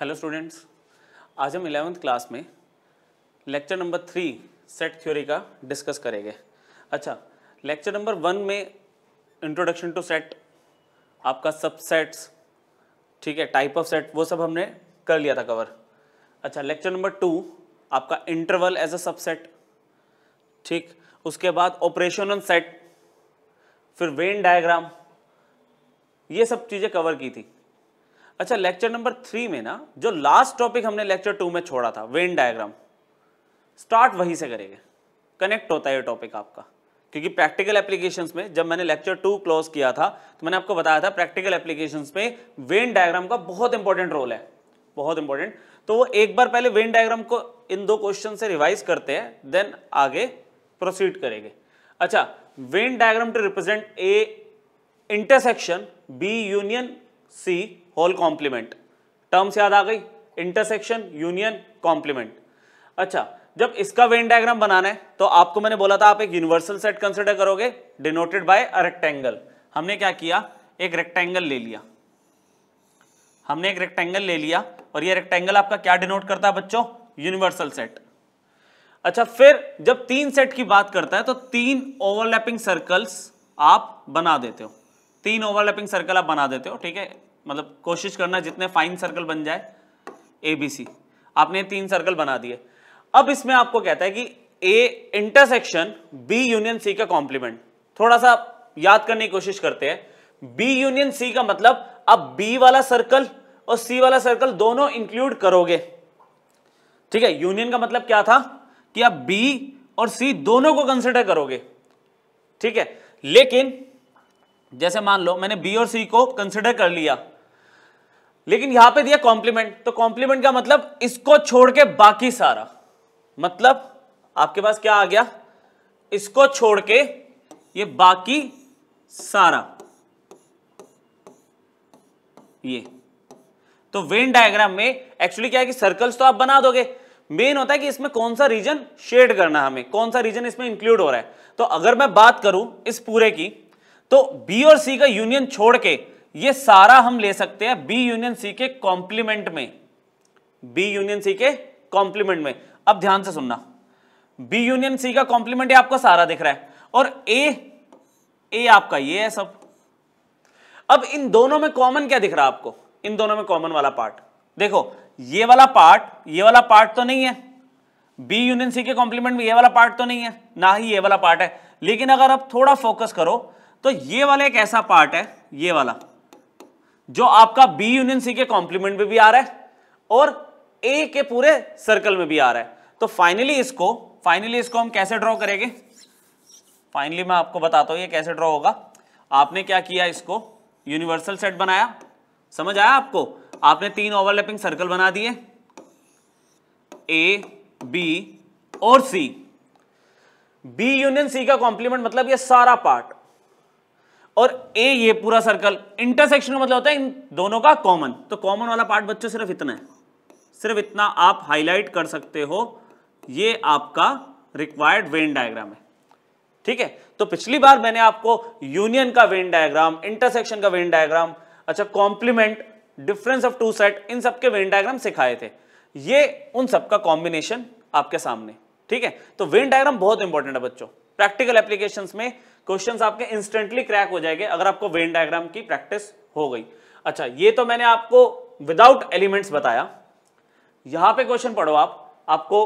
hello students आज हम eleventh class में lecture number three set theory का डिस्कस करेंगे अच्छा लेक्चर नंबर वन में इंट्रोडक्शन टू सेट आपका सबसेट्स ठीक है टाइप ऑफ सेट वो सब हमने कर लिया था कवर अच्छा लेक्चर नंबर टू आपका इंटरवल एज अ सबसेट ठीक उसके बाद ऑपरेशन ऑन सेट फिर वेन डायग्राम ये सब चीज़ें कवर की थी अच्छा लेक्चर नंबर थ्री में ना जो लास्ट टॉपिक हमने लेक्चर टू में छोड़ा था वेन डायग्राम स्टार्ट वहीं से करेंगे कनेक्ट होता है ये टॉपिक आपका क्योंकि प्रैक्टिकल एप्लीकेशंस में जब मैंने लेक्चर टू क्लोज किया था तो मैंने आपको बताया था प्रैक्टिकल एप्लीकेशंस में वेन डायग्राम का बहुत इंपॉर्टेंट रोल है बहुत इंपॉर्टेंट तो वो एक बार पहले वेन डायग्राम को इन दो क्वेश्चन से रिवाइज करते हैं देन आगे प्रोसीड करेंगे अच्छा Venn diagram to represent A intersection B union C whole complement terms याद आ गई इंटरसेक्शन यूनियन कॉम्प्लीमेंट अच्छा जब इसका वेन डायग्राम बनाना है तो आपको मैंने बोला था आप एक यूनिवर्सल सेट कंसिडर करोगे डिनोटेड बाय अ रेक्टेंगल हमने क्या किया एक रेक्टेंगल ले लिया हमने एक रेक्टेंगल ले लिया और ये रेक्टेंगल आपका क्या डिनोट करता है बच्चों यूनिवर्सल सेट अच्छा फिर जब तीन सेट की बात करता है तो तीन ओवरलैपिंग सर्कल्स आप बना देते हो तीन ओवरलैपिंग सर्कल आप बना देते हो ठीक है मतलब कोशिश करना जितने फाइन सर्कल बन जाए ए बी सी आपने तीन सर्कल बना दिए अब इसमें आपको कहता है कि A intersection B union C का कॉम्प्लीमेंट थोड़ा सा याद करने की कोशिश करते हैं बी यूनियन सी का मतलब अब बी वाला सर्कल और सी वाला सर्कल दोनों इंक्लूड करोगे ठीक है यूनियन का मतलब क्या था कि आप बी और सी दोनों को कंसिडर करोगे ठीक है लेकिन जैसे मान लो मैंने बी और सी को कंसिडर कर लिया लेकिन यहां पे दिया कॉम्प्लीमेंट तो कॉम्प्लीमेंट का मतलब इसको छोड़ के बाकी सारा मतलब आपके पास क्या आ गया इसको छोड़ के ये बाकी सारा ये तो वेन डायग्राम में एक्चुअली क्या है कि सर्कल्स तो आप बना दोगे मेन होता है कि इसमें कौन सा रीजन शेड करना है हमें कौन सा रीजन इसमें इंक्लूड हो रहा है तो अगर मैं बात करूं इस पूरे की तो बी और सी का यूनियन छोड़ के ये सारा हम ले सकते हैं बी यूनियन सी के कॉम्प्लीमेंट में बी यूनियन सी के कॉम्प्लीमेंट में अब ध्यान से सुनना बी यूनियन सी का कॉम्प्लीमेंट आपको सारा दिख रहा है और ए ए आपका ये है सब अब इन दोनों में कॉमन क्या दिख रहा है आपको इन दोनों में कॉमन वाला पार्ट देखो ये वाला पार्ट ये वाला पार्ट तो नहीं है बी यूनियन सी के कॉम्प्लीमेंट में ये वाला पार्ट तो नहीं है ना ही ये वाला पार्ट है लेकिन अगर आप थोड़ा फोकस करो तो ये वाला एक ऐसा पार्ट है ये वाला जो आपका बी यूनियन सी के कॉम्प्लीमेंट में भी आ रहा है और ए के पूरे सर्कल में भी आ रहा है तो फाइनली इसको फाइनली इसको हम कैसे ड्रॉ करेंगे फाइनली मैं आपको बताता हूं ये कैसे ड्रॉ होगा आपने क्या किया इसको यूनिवर्सल सेट बनाया समझ आया आपको आपने तीन ओवरलैपिंग सर्कल बना दिए ए बी और सी बी यूनियन सी का कॉम्प्लीमेंट मतलब ये सारा पार्ट और ए ये पूरा सर्कल इंटरसेक्शन का मतलब होता है इन दोनों का कॉमन तो कॉमन वाला पार्ट बच्चों सिर्फ इतना है सिर्फ इतना आप हाईलाइट कर सकते हो ये आपका रिक्वायर्ड वेन डायग्राम है ठीक है तो पिछली बार मैंने आपको यूनियन का वेन डायग्राम इंटरसेक्शन का वेन डायग्राम अच्छा complement difference of two set इन सबके वेन डायग्राम सिखाए थे ये उन सबका कॉम्बिनेशन आपके सामने ठीक है तो वेन डायग्राम बहुत इंपॉर्टेंट है बच्चों प्रैक्टिकल एप्लीकेशंस में क्वेश्चन आपके इंस्टेंटली क्रैक हो जाएंगे अगर आपको वेन डायग्राम की प्रैक्टिस हो गई अच्छा ये तो मैंने आपको विदाउट एलिमेंट्स बताया यहां पे क्वेश्चन पढ़ो आप आपको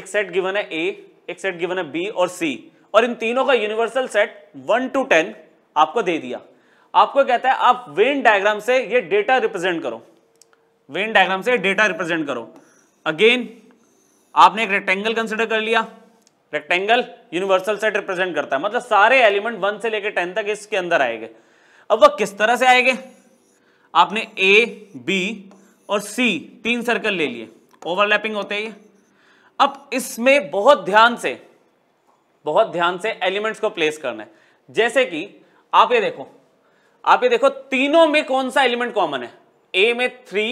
एक सेट गिवन है ए एक सेट गिवन है बी और सी और इन तीनों का universal set one two ten आपको दे दिया आपको कहता है आप वेन डायग्राम से ये डेटा रिप्रेजेंट करो वेन डायग्राम से डेटा रिप्रेजेंट करो अगेन आपने एक रेक्टेंगल कंसिडर कर लिया रेक्टेंगल यूनिवर्सल सेट रिप्रेजेंट करता है मतलब सारे एलिमेंट वन से लेकर टेन तक इसके अंदर आएंगे अब वह किस तरह से आएंगे आपने ए बी और सी तीन सर्कल ले लिए ओवरलैपिंग होते ही अब इसमें बहुत ध्यान से बहुत ध्यान से एलिमेंट्स को प्लेस करना है जैसे कि आप ये देखो आप ये देखो तीनों में कौन सा एलिमेंट कॉमन है ए में थ्री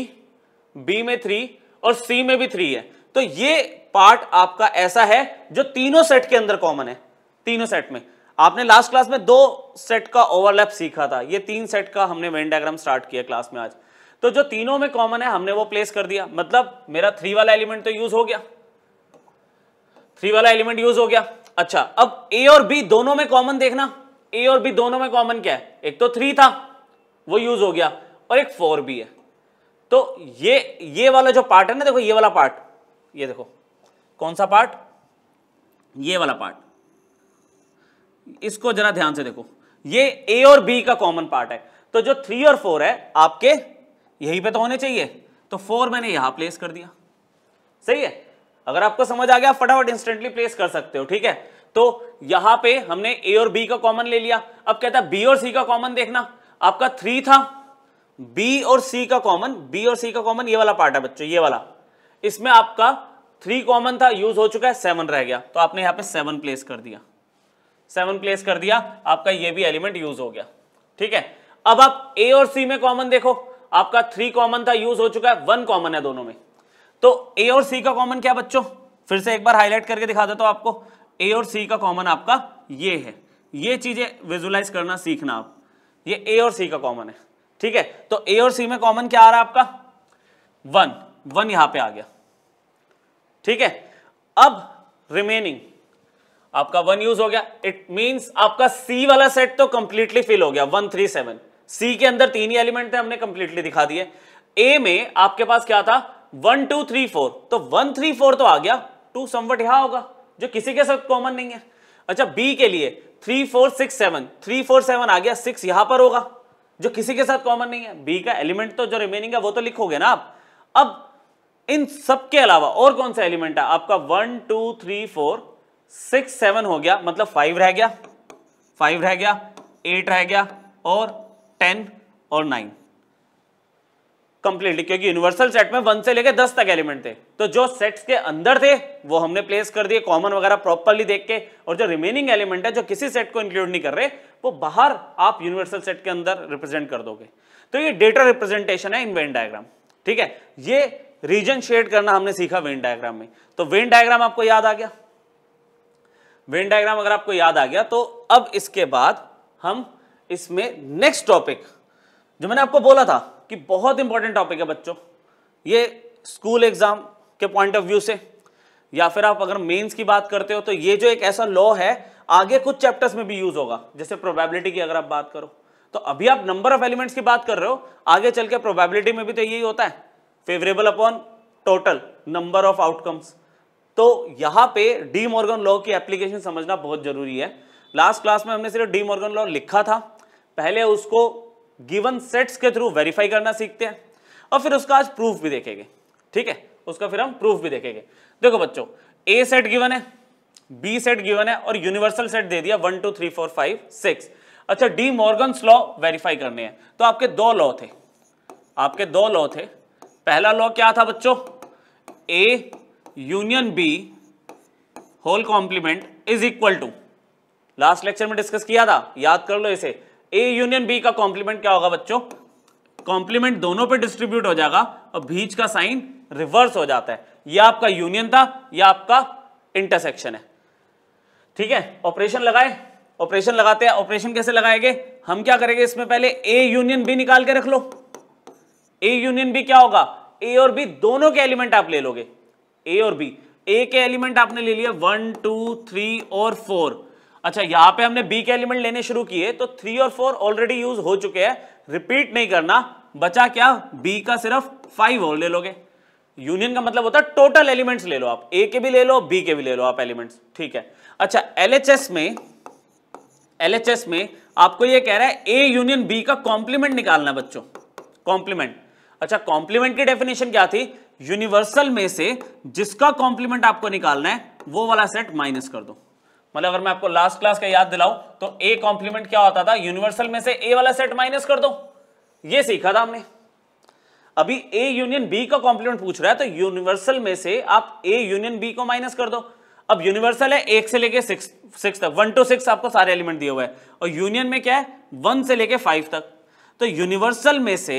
बी में थ्री और सी में भी थ्री है तो ये पार्ट आपका ऐसा है जो तीनों सेट के अंदर कॉमन है तीनों सेट में आपने लास्ट क्लास में दो सेट का ओवरलैप सीखा था ये तीन सेट का हमने वेन डायग्राम स्टार्ट किया क्लास में आज तो जो तीनों में कॉमन है हमने वो प्लेस कर दिया मतलब मेरा थ्री वाला एलिमेंट तो यूज हो गया थ्री वाला एलिमेंट यूज हो गया अच्छा अब ए और बी दोनों में कॉमन देखना ए और बी दोनों में कॉमन क्या है एक तो थ्री था वो यूज हो गया और एक फोर भी है तो ये ये वाला जो पार्ट है ना देखो ये वाला पार्ट ये देखो कौन सा पार्ट ये वाला पार्ट इसको जरा ध्यान से देखो ये ए और बी का कॉमन पार्ट है तो जो थ्री और फोर है आपके यहीं पे तो होने चाहिए तो फोर मैंने यहां प्लेस कर दिया सही है अगर आपको समझ आ गया फटाफट इंस्टेंटली प्लेस कर सकते हो ठीक है तो यहां पे हमने ए और बी का कॉमन ले लिया अब कहता है बी और सी का कॉमन देखना आपका थ्री था बी और सी का कॉमन बी और सी का कॉमन ये वाला पार्ट है बच्चों ये वाला इसमें आपका थ्री कॉमन था यूज हो चुका है सेवन रह गया तो आपने यहां पे सेवन प्लेस कर दिया सेवन प्लेस कर दिया आपका ये भी एलिमेंट यूज हो गया ठीक है अब आप ए और सी में कॉमन देखो आपका थ्री कॉमन था यूज हो चुका है वन कॉमन है दोनों में तो ए और सी का कॉमन क्या बच्चों फिर से एक बार हाईलाइट करके दिखा देता तो हूं आपको ए और सी का कॉमन आपका ये है ये चीजें विजुलाइज करना सीखना आप ये ए और सी का कॉमन है ठीक है तो ए और सी में कॉमन क्या आ रहा है आपका वन वन यहां पे आ गया ठीक है अब रिमेनिंग आपका वन यूज हो गया इट मींस आपका सी वाला सेट तो कंप्लीटली फिल हो गया वन थ्री सेवन सी के अंदर तीन ही एलिमेंट थे हमने कंप्लीटली दिखा दिए ए में आपके पास क्या था वन टू थ्री फोर तो वन थ्री फोर तो आ गया टू समवट यहां होगा जो किसी के साथ कॉमन नहीं है अच्छा बी के लिए three four six seven three four seven आ गया सिक्स यहां पर होगा जो किसी के साथ कॉमन नहीं है बी का एलिमेंट तो जो रिमेनिंग है वो तो लिखोगे ना आप अब इन सब के अलावा और कौन सा एलिमेंट है आपका one two three four six seven हो गया मतलब फाइव रह गया फाइव रह गया एट रह गया और टेन और नाइन कंप्लीटली क्योंकि यूनिवर्सल सेट में वन से लेकर दस तक एलिमेंट थे तो जो सेट्स के अंदर थे वो हमने प्लेस कर दिए कॉमन वगैरह प्रॉपरली देख के और जो रिमेनिंग एलिमेंट है जो किसी सेट को इंक्लूड नहीं कर रहे वो बाहर आप यूनिवर्सल सेट के अंदर रिप्रेजेंट कर दोगे तो ये डेटा रिप्रेजेंटेशन है इन वेन डायग्राम ठीक है ये रीजन शेड करना हमने सीखा वेन डायग्राम में तो वेन डायग्राम आपको याद आ गया वेन डायग्राम अगर आपको याद आ गया तो अब इसके बाद हम इसमें नेक्स्ट टॉपिक जो मैंने आपको बोला था कि बहुत इंपॉर्टेंट टॉपिक है बच्चों ये स्कूल एग्जाम के पॉइंट ऑफ व्यू से या फिर आप अगर मेंस की बात करते हो तो ये जो एक ऐसा लॉ है आगे कुछ चैप्टर्स में भी यूज होगा जैसे प्रोबेबिलिटी की अगर आप बात करो तो अभी आप नंबर ऑफ एलिमेंट्स की बात कर रहे हो आगे चल के प्रोबेबिलिटी में भी तो यही होता है favourable upon total number of outcomes तो यहां पे डी मॉर्गन लॉ की एप्लीकेशन समझना बहुत जरूरी है लास्ट क्लास में हमने सिर्फ डी मॉर्गन लॉ लिखा था पहले उसको गिवन सेट्स के थ्रू वेरीफाई करना सीखते हैं और फिर उसका आज प्रूफ भी देखेंगे ठीक है उसका फिर हम प्रूफ भी देखेंगे देखो बच्चों ए सेट गिवन है बी सेट गिवन है और यूनिवर्सल सेट दे दिया one two three four five six अच्छा डी मॉर्गन लॉ वेरीफाई करने हैं तो आपके दो लॉ थे आपके दो लॉ थे पहला लॉ क्या था बच्चों A union B whole complement is equal to last lecture में डिस्कस किया था याद कर लो इसे ए यूनियन बी का कॉम्प्लीमेंट क्या होगा बच्चों कॉम्प्लीमेंट दोनों पे डिस्ट्रीब्यूट हो जाएगा और बीच का साइन रिवर्स हो जाता है ये आपका यूनियन था यह आपका इंटरसेक्शन है ठीक है ऑपरेशन लगाए ऑपरेशन लगाते हैं ऑपरेशन कैसे लगाएंगे हम क्या करेंगे इसमें पहले ए यूनियन बी निकाल के रख लो ए यूनियन बी क्या होगा ए और बी दोनों के एलिमेंट आप ले लोगे ए और बी ए के एलिमेंट आपने ले लिया वन टू थ्री और फोर अच्छा यहां पे हमने बी के एलिमेंट लेने शुरू किए तो थ्री और फोर ऑलरेडी यूज हो चुके हैं रिपीट नहीं करना बचा क्या बी का सिर्फ फाइव और ले लोगे यूनियन का मतलब होता है टोटल एलिमेंट्स ले लो आप ए के भी ले लो बी के भी ले लो आप एलिमेंट्स ठीक है अच्छा एलएचएस में एलएचएस में आपको ये कह रहा है ए यूनियन बी का कॉम्प्लीमेंट निकालना बच्चों कॉम्प्लीमेंट अच्छा कॉम्प्लीमेंट की डेफिनेशन क्या थी यूनिवर्सल में से जिसका कॉम्प्लीमेंट आपको निकालना है वो वाला सेट माइनस कर दो मतलब अगर मैं आपको लास्ट क्लास का याद दिलाऊं तो ए कॉम्प्लीमेंट क्या होता था यूनिवर्सल में से ए वाला सेट माइनस कर दो ये सीखा था हमने अभी ए यूनियन बी का कॉम्प्लीमेंट पूछ रहा है तो यूनिवर्सल में से आप ए यूनियन बी को माइनस कर दो अब यूनिवर्सल है एक से लेके सिक्स सिक्स तक वन टू सिक्स आपको सारे एलिमेंट दिए हुए हैं और यूनियन में क्या है वन से लेके फाइव तक तो यूनिवर्सल में से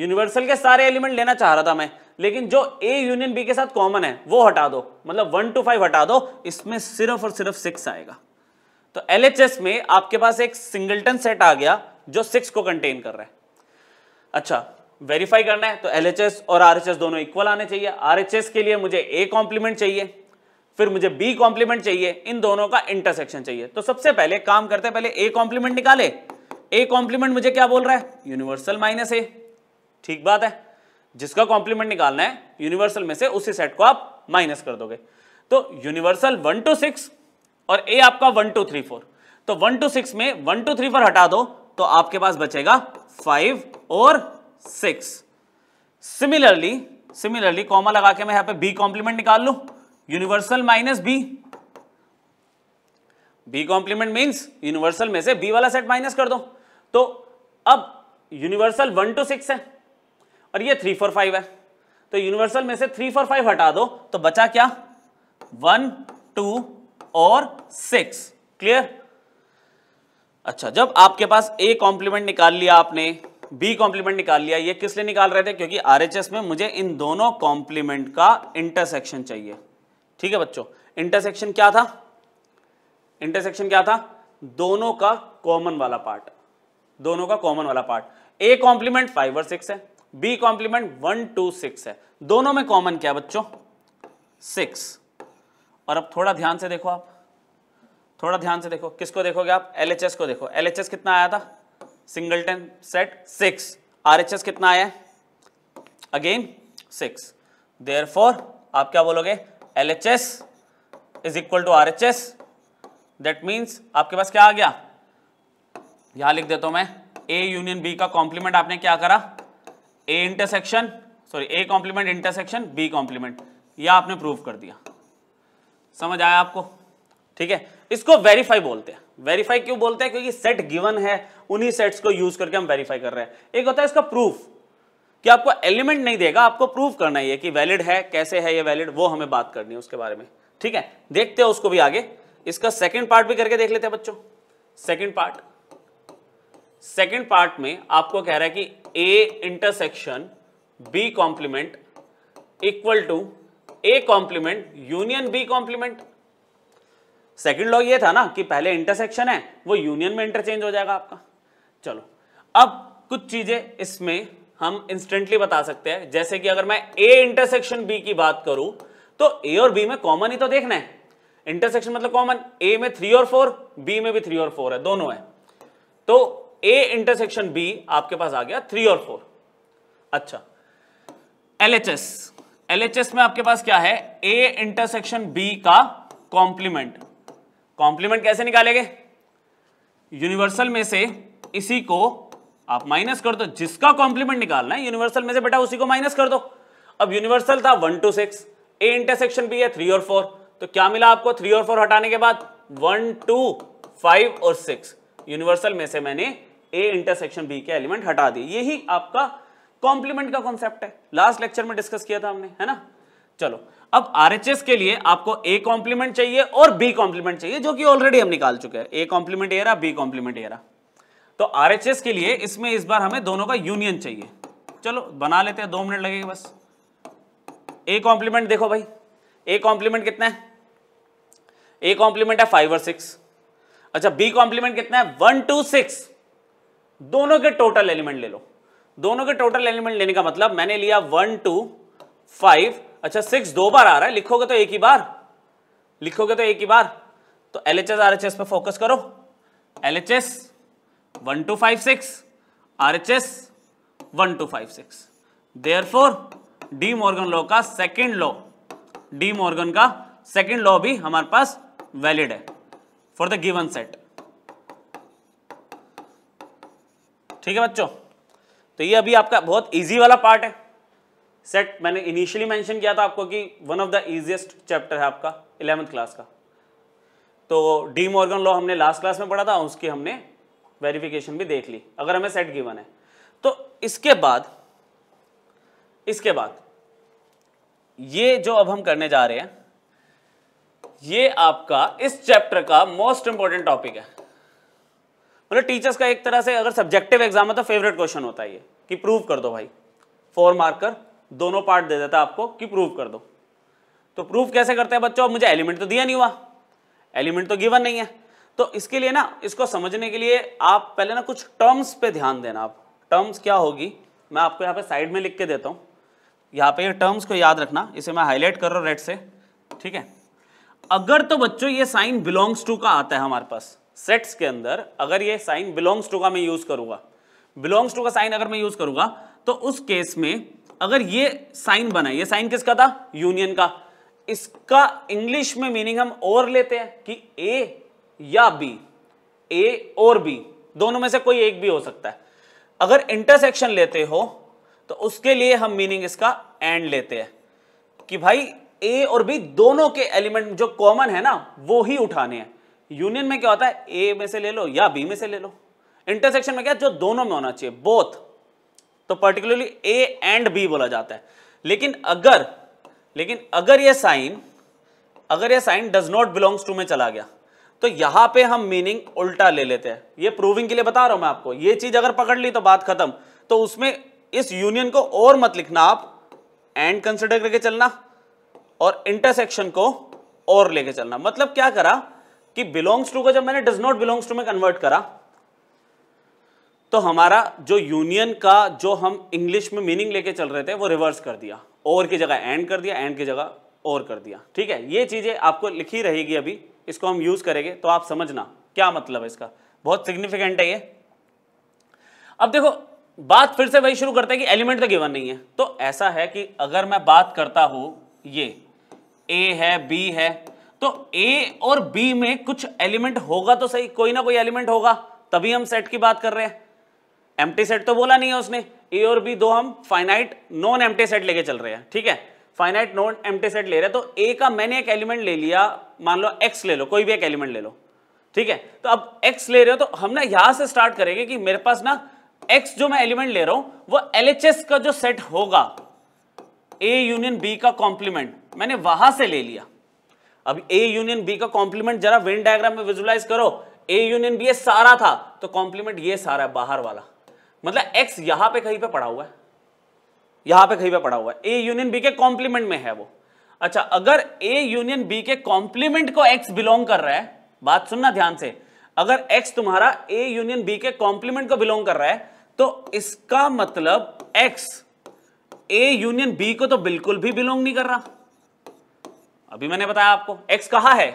यूनिवर्सल के सारे एलिमेंट लेना चाह रहा था मैं लेकिन जो ए यूनियन बी के साथ कॉमन है वो हटा दो मतलब वन टू फाइव हटा दो इसमें सिर्फ और सिर्फ सिक्स आएगा तो एल में आपके पास एक सिंगलटन सेट आ गया जो सिक्स को कंटेन कर रहा है अच्छा वेरीफाई करना है तो एल और आर दोनों इक्वल आने चाहिए आर के लिए मुझे ए कॉम्प्लीमेंट चाहिए फिर मुझे बी कॉम्प्लीमेंट चाहिए इन दोनों का इंटरसेक्शन चाहिए तो सबसे पहले काम करते हैं पहले ए कॉम्प्लीमेंट निकाले ए कॉम्प्लीमेंट मुझे क्या बोल रहा है यूनिवर्सल माइनस ए ठीक बात है जिसका कॉम्प्लीमेंट निकालना है यूनिवर्सल में से उसी सेट को आप माइनस कर दोगे तो यूनिवर्सल वन टू सिक्स और ए आपका वन टू थ्री फोर तो वन टू सिक्स में वन टू थ्री फोर हटा दो तो आपके पास बचेगा फाइव और सिक्स सिमिलरली सिमिलरली कॉमा लगा के मैं यहां पे बी कॉम्प्लीमेंट निकाल लू universal minus B B complement means universal में से बी वाला सेट माइनस कर दो तो अब यूनिवर्सल वन टू सिक्स है और ये थ्री फोर फाइव है तो यूनिवर्सल में से थ्री फोर फाइव हटा दो तो बचा क्या वन टू और सिक्स क्लियर अच्छा जब आपके पास ए कॉम्प्लीमेंट निकाल लिया आपने बी कॉम्प्लीमेंट निकाल लिया ये किस लिए निकाल रहे थे क्योंकि आरएचएस में मुझे इन दोनों कॉम्प्लीमेंट का इंटरसेक्शन चाहिए ठीक है बच्चों इंटरसेक्शन क्या था इंटरसेक्शन क्या था दोनों का कॉमन वाला पार्ट दोनों का कॉमन वाला पार्ट ए कॉम्प्लीमेंट फाइव और सिक्स है B complement one two six है दोनों में कॉमन क्या बच्चों सिक्स और अब थोड़ा ध्यान से देखो आप थोड़ा ध्यान से देखो किसको देखोगे आप एल को देखो एल कितना आया था सिंगलटन सेट सिक्स आर कितना आया है अगेन सिक्स देयर आप क्या बोलोगे L H S is equal to R H S that means आपके पास क्या आ गया यहां लिख देता हूं मैं ए यूनियन बी का कॉम्प्लीमेंट आपने क्या करा A intersection sorry A complement intersection B complement यह आपने प्रूव कर दिया समझ आया आपको ठीक है इसको वेरीफाई बोलते हैं वेरीफाई क्यों बोलते हैं क्योंकि सेट गिवन है उन्हीं सेट्स को यूज करके हम वेरीफाई कर रहे हैं एक होता है इसका प्रूफ कि आपको एलिमेंट नहीं देगा आपको प्रूफ करना ही है कि वैलिड है कैसे है ये वैलिड वो हमें बात करनी है उसके बारे में ठीक है देखते हैं उसको भी आगे इसका सेकंड पार्ट भी करके देख लेते हैं बच्चों सेकंड पार्ट सेकेंड पार्ट में आपको कह रहा है कि A intersection B complement equal to A complement union B complement second law ये था ना कि पहले इंटरसेक्शन है वो यूनियन में इंटरचेंज हो जाएगा आपका चलो अब कुछ चीजें इसमें हम इंस्टेंटली बता सकते हैं जैसे कि अगर मैं ए इंटरसेक्शन बी की बात करूं तो ए और बी में कॉमन ही तो देखना है इंटरसेक्शन मतलब कॉमन ए में थ्री और फोर बी में भी थ्री और फोर है दोनों है तो ए इंटरसेक्शन बी आपके पास आ गया थ्री और फोर अच्छा एलएचएस एलएचएस में आपके पास क्या है ए इंटरसेक्शन बी का कॉम्प्लीमेंट कॉम्प्लीमेंट कैसे निकालेंगे यूनिवर्सल में से इसी को आप माइनस कर दो जिसका कॉम्प्लीमेंट निकालना है यूनिवर्सल में से बेटा उसी को माइनस कर दो अब यूनिवर्सल था one two six A intersection B है थ्री और फोर तो क्या मिला आपको थ्री और फोर हटाने के बाद वन टू फाइव और सिक्स यूनिवर्सल में से मैंने ए इंटरसेक्शन बी के एलिमेंट हटा दिए यही आपका कॉम्प्लीमेंट का कॉन्सेप्ट है लास्ट लेक्चर में डिस्कस किया था हमने है ना चलो अब आरएचएस के लिए आपको ए कॉम्प्लीमेंट चाहिए और बी कॉम्प्लीमेंट चाहिए जो कि ऑलरेडी हम निकाल चुके हैं ए कॉम्प्लीमेंट एरा बी कॉम्प्लीमेंट एरा तो आरएचएस के लिए इसमें इस बार हमें दोनों का यूनियन चाहिए चलो बना लेते हैं दो मिनट लगेगा बस ए कॉम्प्लीमेंट देखो भाई ए कॉम्प्लीमेंट कितना है ए कॉम्प्लीमेंट है फाइव और सिक्स अच्छा बी कॉम्प्लीमेंट कितना है वन टू सिक्स दोनों के टोटल एलिमेंट ले लो दोनों के टोटल एलिमेंट लेने का मतलब मैंने लिया वन टू फाइव अच्छा सिक्स दो बार आ रहा है लिखोगे तो एक ही बार लिखोगे तो एक ही बार तो L H S R H S पर फोकस करो L H S one two five six R H S one two five six therefore De Morgan law का सेकेंड लॉ डी मॉर्गन का सेकेंड लॉ भी हमारे पास valid है for the given set ठीक है बच्चों तो ये अभी आपका बहुत ईजी वाला पार्ट है सेट मैंने इनिशियली मेंशन किया था आपको कि one of the easiest chapter है आपका इलेवंथ क्लास का तो डी मॉर्गन लॉ हमने लास्ट क्लास में पढ़ा था उसकी हमने वेरिफिकेशन भी देख ली अगर हमें सेट गिवन है तो इसके बाद इसके बाद ये जो अब हम करने जा रहे हैं ये आपका इस चैप्टर का मोस्ट इंपॉर्टेंट टॉपिक है मतलब टीचर्स का एक तरह से अगर सब्जेक्टिव एग्जाम है तो फेवरेट क्वेश्चन होता है ये कि प्रूव कर दो भाई फोर मार्कर दोनों पार्ट दे देता आपको कि प्रूव कर दो तो प्रूफ कैसे करते हैं बच्चों मुझे एलिमेंट तो दिया नहीं हुआ एलिमेंट तो गिवन नहीं है तो इसके लिए ना इसको समझने के लिए आप पहले ना कुछ टर्म्स पे ध्यान देना आप टर्म्स क्या होगी मैं आपको यहाँ पे साइड में लिख के देता हूँ यहाँ पे ये टर्म्स को याद रखना इसे मैं हाईलाइट कर रहा हूँ रेड से ठीक है अगर तो बच्चों ये साइन बिलोंग्स टू का आता है हमारे पास सेट्स के अंदर अगर ये साइन बिलोंग्स टू का मैं यूज करूंगा बिलोंग्स टू का साइन अगर मैं यूज करूंगा तो उस केस में अगर ये साइन बना ये साइन किसका था यूनियन का इसका इंग्लिश में मीनिंग हम और लेते हैं कि ए या बी ए और बी दोनों में से कोई एक भी हो सकता है अगर इंटरसेक्शन लेते हो तो उसके लिए हम मीनिंग इसका एंड लेते हैं कि भाई ए और बी दोनों के एलिमेंट जो कॉमन है ना वो ही उठाने हैं यूनियन में क्या होता है ए में से ले लो या बी में से ले लो इंटरसेक्शन में क्या जो दोनों में होना चाहिए बोथ तो पर्टिकुलरली ए एंड बी बोला जाता है लेकिन अगर लेकिन अगर ये साइन अगर ये sign does not belongs to में चला गया तो यहां पे हम मीनिंग उल्टा ले लेते हैं ये प्रूविंग के लिए बता रहा हूं मैं आपको ये चीज अगर पकड़ ली तो बात खत्म तो उसमें इस यूनियन को और मत लिखना आप एंड कंसिडर करके चलना और इंटरसेक्शन को और लेके चलना मतलब क्या करा कि बिलोंग्स टू को जब मैंने डज नॉट बिलोंग्स टू में कन्वर्ट करा तो हमारा जो यूनियन का जो हम इंग्लिश में मीनिंग लेके चल रहे थे वो रिवर्स कर दिया और की जगह एंड कर दिया एंड की जगह और कर दिया ठीक है ये चीजें आपको लिखी रहेगी अभी इसको हम यूज करेंगे तो आप समझना क्या मतलब है इसका बहुत सिग्निफिकेंट है ये अब देखो बात फिर से वही शुरू करते हैं कि एलिमेंट तो गिवन नहीं है तो ऐसा है कि अगर मैं बात करता हूं ये ए है बी है तो ए और बी में कुछ एलिमेंट होगा तो सही कोई ना कोई एलिमेंट होगा तभी हम सेट की बात कर रहे हैं एम्प्टी सेट तो बोला नहीं है उसने ए और बी दो हम फाइनाइट नॉन एम्प्टी सेट लेके चल रहे हैं ठीक है फाइनाइट नॉन एम्प्टी सेट ले रहे हैं तो ए का मैंने एक एलिमेंट ले लिया मान लो एक्स ले लो कोई भी एक एलिमेंट ले लो ठीक है तो अब एक्स ले रहे हो तो हम ना यहां से स्टार्ट करेंगे कि मेरे पास ना एक्स जो मैं एलिमेंट ले रहा हूं वो एल का जो सेट होगा ए यूनियन बी का कॉम्प्लीमेंट मैंने वहां से ले लिया अब ए यूनियन बी का कॉम्प्लीमेंट जरा वेन डायग्राम में विजुलाइज करो ए यूनियन बी ये सारा था तो कॉम्प्लीमेंट ये सारा है बाहर वाला मतलब एक्स यहां पे कहीं पे पड़ा हुआ है यहां पे कहीं पे पड़ा हुआ है ए यूनियन बी के कॉम्प्लीमेंट में है वो अच्छा अगर ए यूनियन बी के कॉम्प्लीमेंट को एक्स बिलोंग कर रहा है बात सुनना ध्यान से अगर एक्स तुम्हारा ए यूनियन बी के कॉम्प्लीमेंट को बिलोंग कर रहा है तो इसका मतलब एक्स ए यूनियन बी को तो बिल्कुल भी बिलोंग नहीं कर रहा अभी मैंने बताया आपको एक्स कहा है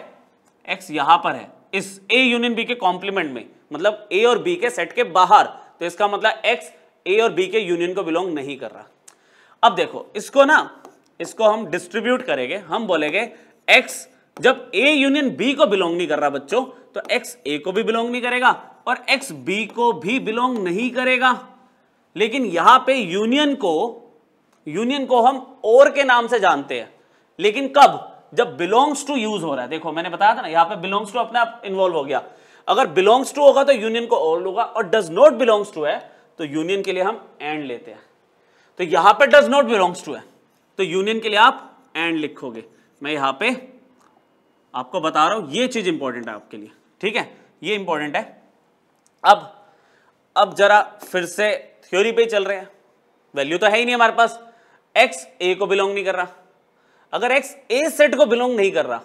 एक्स यहां पर है इस ए यूनियन बी के कॉम्प्लीमेंट में मतलब ए और बी के सेट के बाहर तो इसका मतलब एक्स ए और बी के यूनियन को बिलोंग नहीं कर रहा अब देखो इसको ना इसको हम डिस्ट्रीब्यूट करेंगे हम बोलेंगे एक्स जब ए यूनियन बी को बिलोंग नहीं कर रहा बच्चों तो एक्स ए को भी बिलोंग नहीं करेगा और एक्स बी को भी बिलोंग नहीं करेगा लेकिन यहां पे यूनियन को यूनियन को हम और के नाम से जानते हैं लेकिन कब जब बिलोंग्स टू यूज हो रहा है देखो मैंने बताया था ना यहां पे बिलोंग्स टू अपने आप इन्वॉल्व हो गया अगर बिलोंग्स टू होगा तो यूनियन को ऑल होगा और डज नॉट बिलोंग्स टू है तो यूनियन के लिए हम एंड लेते हैं तो यहां पे डज नॉट बिलोंग्स टू है तो यूनियन के लिए आप एंड लिखोगे मैं यहां पे आपको बता रहा हूं ये चीज इंपॉर्टेंट है आपके लिए ठीक है ये इंपॉर्टेंट है अब अब जरा फिर से थ्योरी पे चल रहे हैं वैल्यू तो है ही नहीं हमारे पास एक्स ए को बिलोंग नहीं कर रहा अगर एक्स ए सेट को बिलोंग नहीं कर रहा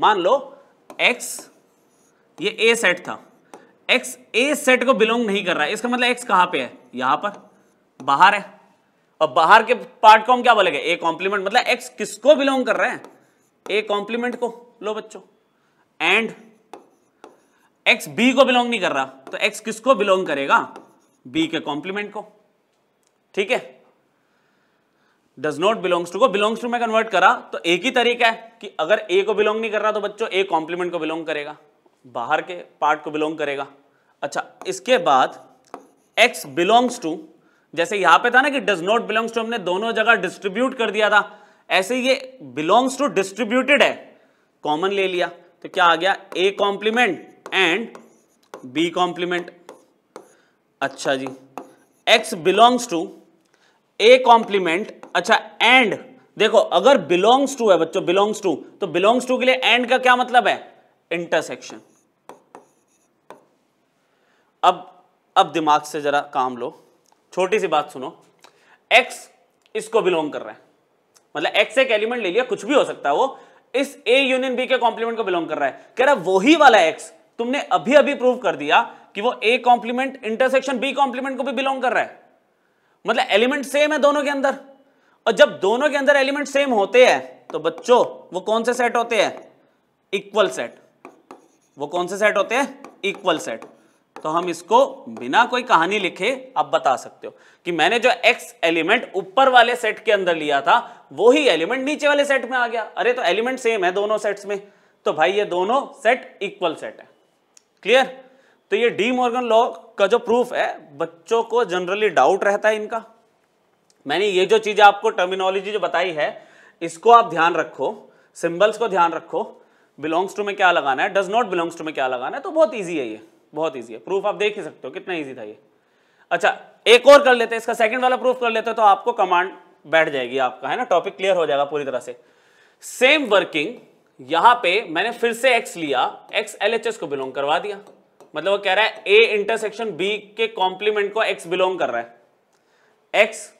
मान लो एक्स ये ए सेट था एक्स ए सेट को बिलोंग नहीं कर रहा है इसका मतलब एक्स कहां पे है यहां पर बाहर है और बाहर के पार्ट को हम क्या बोलेंगे ए कॉम्प्लीमेंट मतलब एक्स किसको बिलोंग कर रहे हैं ए कॉम्प्लीमेंट को लो बच्चों एंड एक्स बी को बिलोंग नहीं कर रहा तो एक्स किसको बिलोंग करेगा बी के कॉम्प्लीमेंट को ठीक है डज नॉट बिलोंग्स टू को बिलोंग्स टू में कन्वर्ट करा तो एक ही तरीका है कि अगर ए को बिलोंग नहीं कर रहा तो बच्चों ए कॉम्प्लीमेंट को बिलोंग करेगा बाहर के पार्ट को बिलोंग करेगा अच्छा इसके बाद एक्स बिलोंग्स टू जैसे यहां पे था ना कि डज नॉट बिलोंग्स टू हमने दोनों जगह डिस्ट्रीब्यूट कर दिया था ऐसे ये बिलोंग्स टू डिस्ट्रीब्यूटेड है कॉमन ले लिया तो क्या आ गया A complement and B complement अच्छा जी x belongs to A complement अच्छा एंड देखो अगर बिलोंग्स टू है बच्चों बिलोंग्स टू तो बिलोंग्स टू के लिए एंड का क्या मतलब है इंटरसेक्शन अब अब दिमाग से जरा काम लो छोटी सी बात सुनो एक्स इसको बिलोंग कर रहा है मतलब एक्स एक एलिमेंट ले लिया कुछ भी हो सकता है वो इस ए यूनियन बी के कॉम्प्लीमेंट को बिलोंग कर रहा है कह रहा वही वाला एक्स तुमने अभी अभी प्रूव कर दिया कि वो A complement intersection B complement को भी बिलोंग कर रहा है मतलब एलिमेंट सेम है दोनों के अंदर और जब दोनों के अंदर एलिमेंट सेम होते हैं तो बच्चों वो कौन से सेट होते हैं इक्वल सेट वो कौन से सेट होते हैं इक्वल सेट तो हम इसको बिना कोई कहानी लिखे आप बता सकते हो कि मैंने जो x एलिमेंट ऊपर वाले सेट के अंदर लिया था वो ही एलिमेंट नीचे वाले सेट में आ गया अरे तो एलिमेंट सेम है दोनों सेट्स में तो भाई ये दोनों सेट इक्वल सेट है क्लियर तो ये डी मॉर्गन लॉ का जो प्रूफ है बच्चों को जनरली डाउट रहता है इनका मैंने ये जो चीज़ आपको टर्मिनोलॉजी जो बताई है इसको आप ध्यान रखो सिंबल्स को ध्यान रखो बिलोंग्स टू में क्या लगाना है डज नॉट बिलोंग्स टू में क्या लगाना है तो बहुत ईजी है ये बहुत ईजी है प्रूफ आप देख ही सकते हो कितना ईजी था ये अच्छा एक और कर लेते हैं इसका सेकंड वाला प्रूफ कर लेते हैं तो आपको कमांड बैठ जाएगी आपका है ना टॉपिक क्लियर हो जाएगा पूरी तरह से सेम वर्किंग यहां पे मैंने फिर से एक्स लिया एक्स एलएचएस को बिलोंग करवा दिया मतलब वो कह रहा है ए इंटरसेक्शन बी के कॉम्प्लीमेंट को एक्स बिलोंग कर रहा है एक्स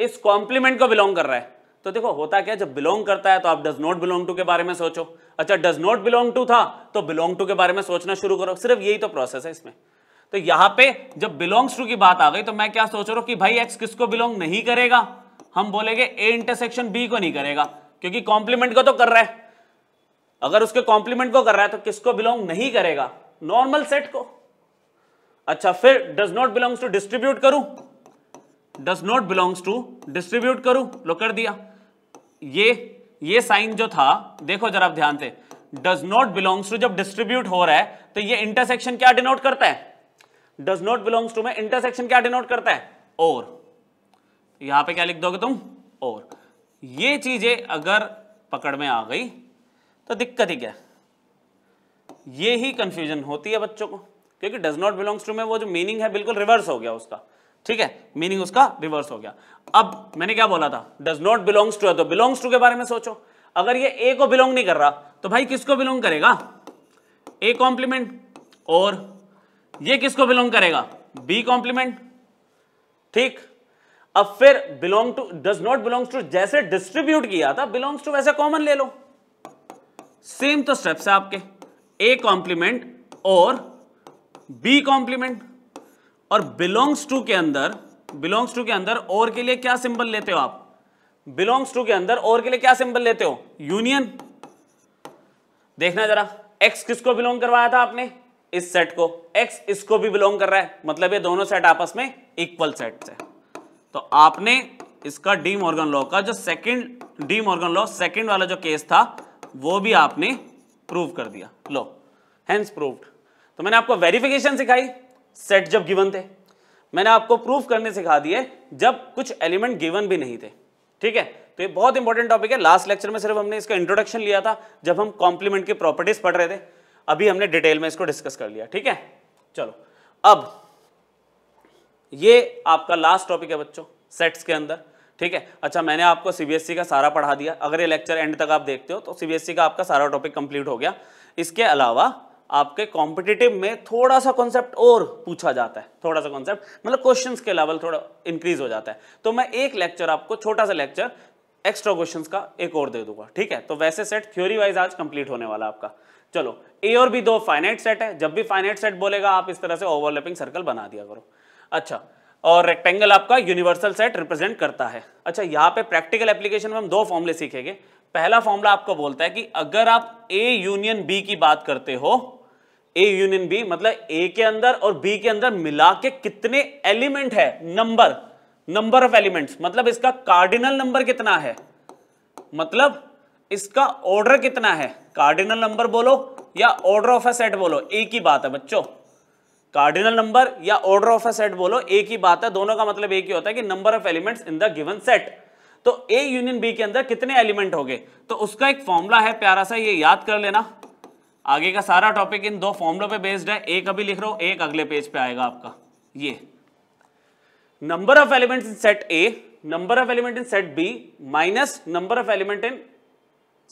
इस कॉम्प्लीमेंट को बिलोंग कर रहा है तो देखो होता क्या जब बिलोंग करता है तो आप डज नॉट बिलोंग टू के बारे में सोचो अच्छा डज नॉट बिलोंग टू था तो बिलोंग टू के बारे में सोचना शुरू करो सिर्फ यही तो प्रोसेस है इसमें तो यहां पे जब बिलोंग्स टू की बात आ गई तो मैं क्या सोच रहा हूं कि भाई एक्स किसको बिलोंग नहीं करेगा हम बोलेंगे ए इंटरसेक्शन बी को नहीं करेगा क्योंकि कॉम्प्लीमेंट को तो कर रहा है अगर उसके कॉम्प्लीमेंट को कर रहा है तो किसको बिलोंग नहीं करेगा नॉर्मल सेट को अच्छा फिर does not belong to distribute करूं does not belongs to distribute करू लो कर दिया ये ये साइन जो था देखो जरा ध्यान से डज नॉट बिलोंग्स टू जब डिस्ट्रीब्यूट हो रहा है तो ये इंटरसेक्शन क्या डिनोट करता है डज नॉट बिलोंग्स टू में इंटरसेक्शन क्या डिनोट करता है और यहां पे क्या लिख दोगे तुम और ये चीजें अगर पकड़ में आ गई तो दिक्कत ही क्या ये ही कंफ्यूजन होती है बच्चों को क्योंकि डज नॉट बिलोंग्स टू में वो जो मीनिंग है बिल्कुल रिवर्स हो गया उसका ठीक है मीनिंग उसका रिवर्स हो गया अब मैंने क्या बोला था डज नॉट बिलोंग्स टू तो बिलोंग्स टू के बारे में सोचो अगर ये ए को बिलोंग नहीं कर रहा तो भाई किसको बिलोंग करेगा ए कॉम्प्लीमेंट और ये किसको बिलोंग करेगा बी कॉम्प्लीमेंट ठीक अब फिर belong to does not belongs to जैसे डिस्ट्रीब्यूट किया था बिलोंग्स टू वैसे कॉमन ले लो सेम तो स्टेप्स है आपके ए कॉम्प्लीमेंट और बी कॉम्प्लीमेंट और बिलोंग्स टू के अंदर बिलोंग्स टू के अंदर और के लिए क्या सिंबल लेते हो आप बिलोंग्स टू के अंदर और के लिए क्या सिंबल लेते हो यूनियन देखना जरा एक्स किसको बिलोंग करवाया था आपने इस सेट को एक्स इसको भी बिलोंग कर रहा है मतलब ये दोनों सेट आपस में इक्वल सेट है तो आपने इसका डी मॉर्गन लॉ का जो second De Morgan law second वाला जो केस था वो भी आपने प्रूव कर दिया लो हेंस प्रूव्ड तो मैंने आपको वेरिफिकेशन सिखाई सेट जब गिवन थे मैंने आपको प्रूफ करने सिखा दिए जब कुछ एलिमेंट गिवन भी नहीं थे ठीक है तो ये बहुत इंपॉर्टेंट टॉपिक है लास्ट लेक्चर में सिर्फ हमने इसका इंट्रोडक्शन लिया था जब हम कॉम्प्लीमेंट की प्रॉपर्टीज पढ़ रहे थे अभी हमने डिटेल में इसको डिस्कस कर लिया ठीक है चलो अब ये आपका लास्ट टॉपिक है बच्चों सेट्स के अंदर ठीक है अच्छा मैंने आपको सीबीएसई e का सारा पढ़ा दिया अगर ये लेक्चर एंड तक आप देखते हो तो सीबीएसई e का आपका सारा टॉपिक कंप्लीट हो गया इसके अलावा आपके कॉम्पिटिटिव में थोड़ा सा कॉन्सेप्ट और पूछा जाता है मतलब थोड़ा सा कॉन्सेप्ट मतलब क्वेश्चन के लेवल थोड़ा इंक्रीज हो जाता है तो मैं एक लेक्चर आपको छोटा सा लेक्चर एक्स्ट्रा क्वेश्चन का एक और दे दूंगा ठीक है तो वैसे सेट थ्योरी वाइज आज कंप्लीट होने वाला आपका चलो ए और बी दो फाइनाइट सेट है जब भी फाइनाइट सेट बोलेगा आप इस तरह से ओवरलैपिंग सर्कल बना दिया करो अच्छा और रेक्टेंगल आपका यूनिवर्सल सेट रिप्रेजेंट करता है अच्छा यहाँ पे प्रैक्टिकल एप्लीकेशन में हम दो फॉर्मले सीखेंगे पहला फॉर्मूला आपको बोलता है कि अगर आप ए यूनियन बी की बात करते हो ए यूनियन बी मतलब ए के अंदर और बी के अंदर मिला के कितने एलिमेंट है नंबर नंबर ऑफ एलिमेंट्स मतलब इसका कार्डिनल नंबर कितना है मतलब इसका ऑर्डर कितना है कार्डिनल नंबर बोलो या ऑर्डर ऑफ अ सेट बोलो एक ही बात है बच्चों कार्डिनल नंबर या ऑर्डर ऑफ अ सेट बोलो एक ही बात है दोनों का मतलब एक ही होता है कि number of elements in the given set तो ए यूनियन बी के अंदर कितने एलिमेंट हो तो उसका एक फॉर्मूला है प्यारा सा ये याद कर लेना आगे का सारा टॉपिक इन दो फॉर्मुलों पे बेस्ड है एक अभी लिख रहा हूं एक अगले पेज पे आएगा आपका ये number of element in set A number of element in set B minus number of element in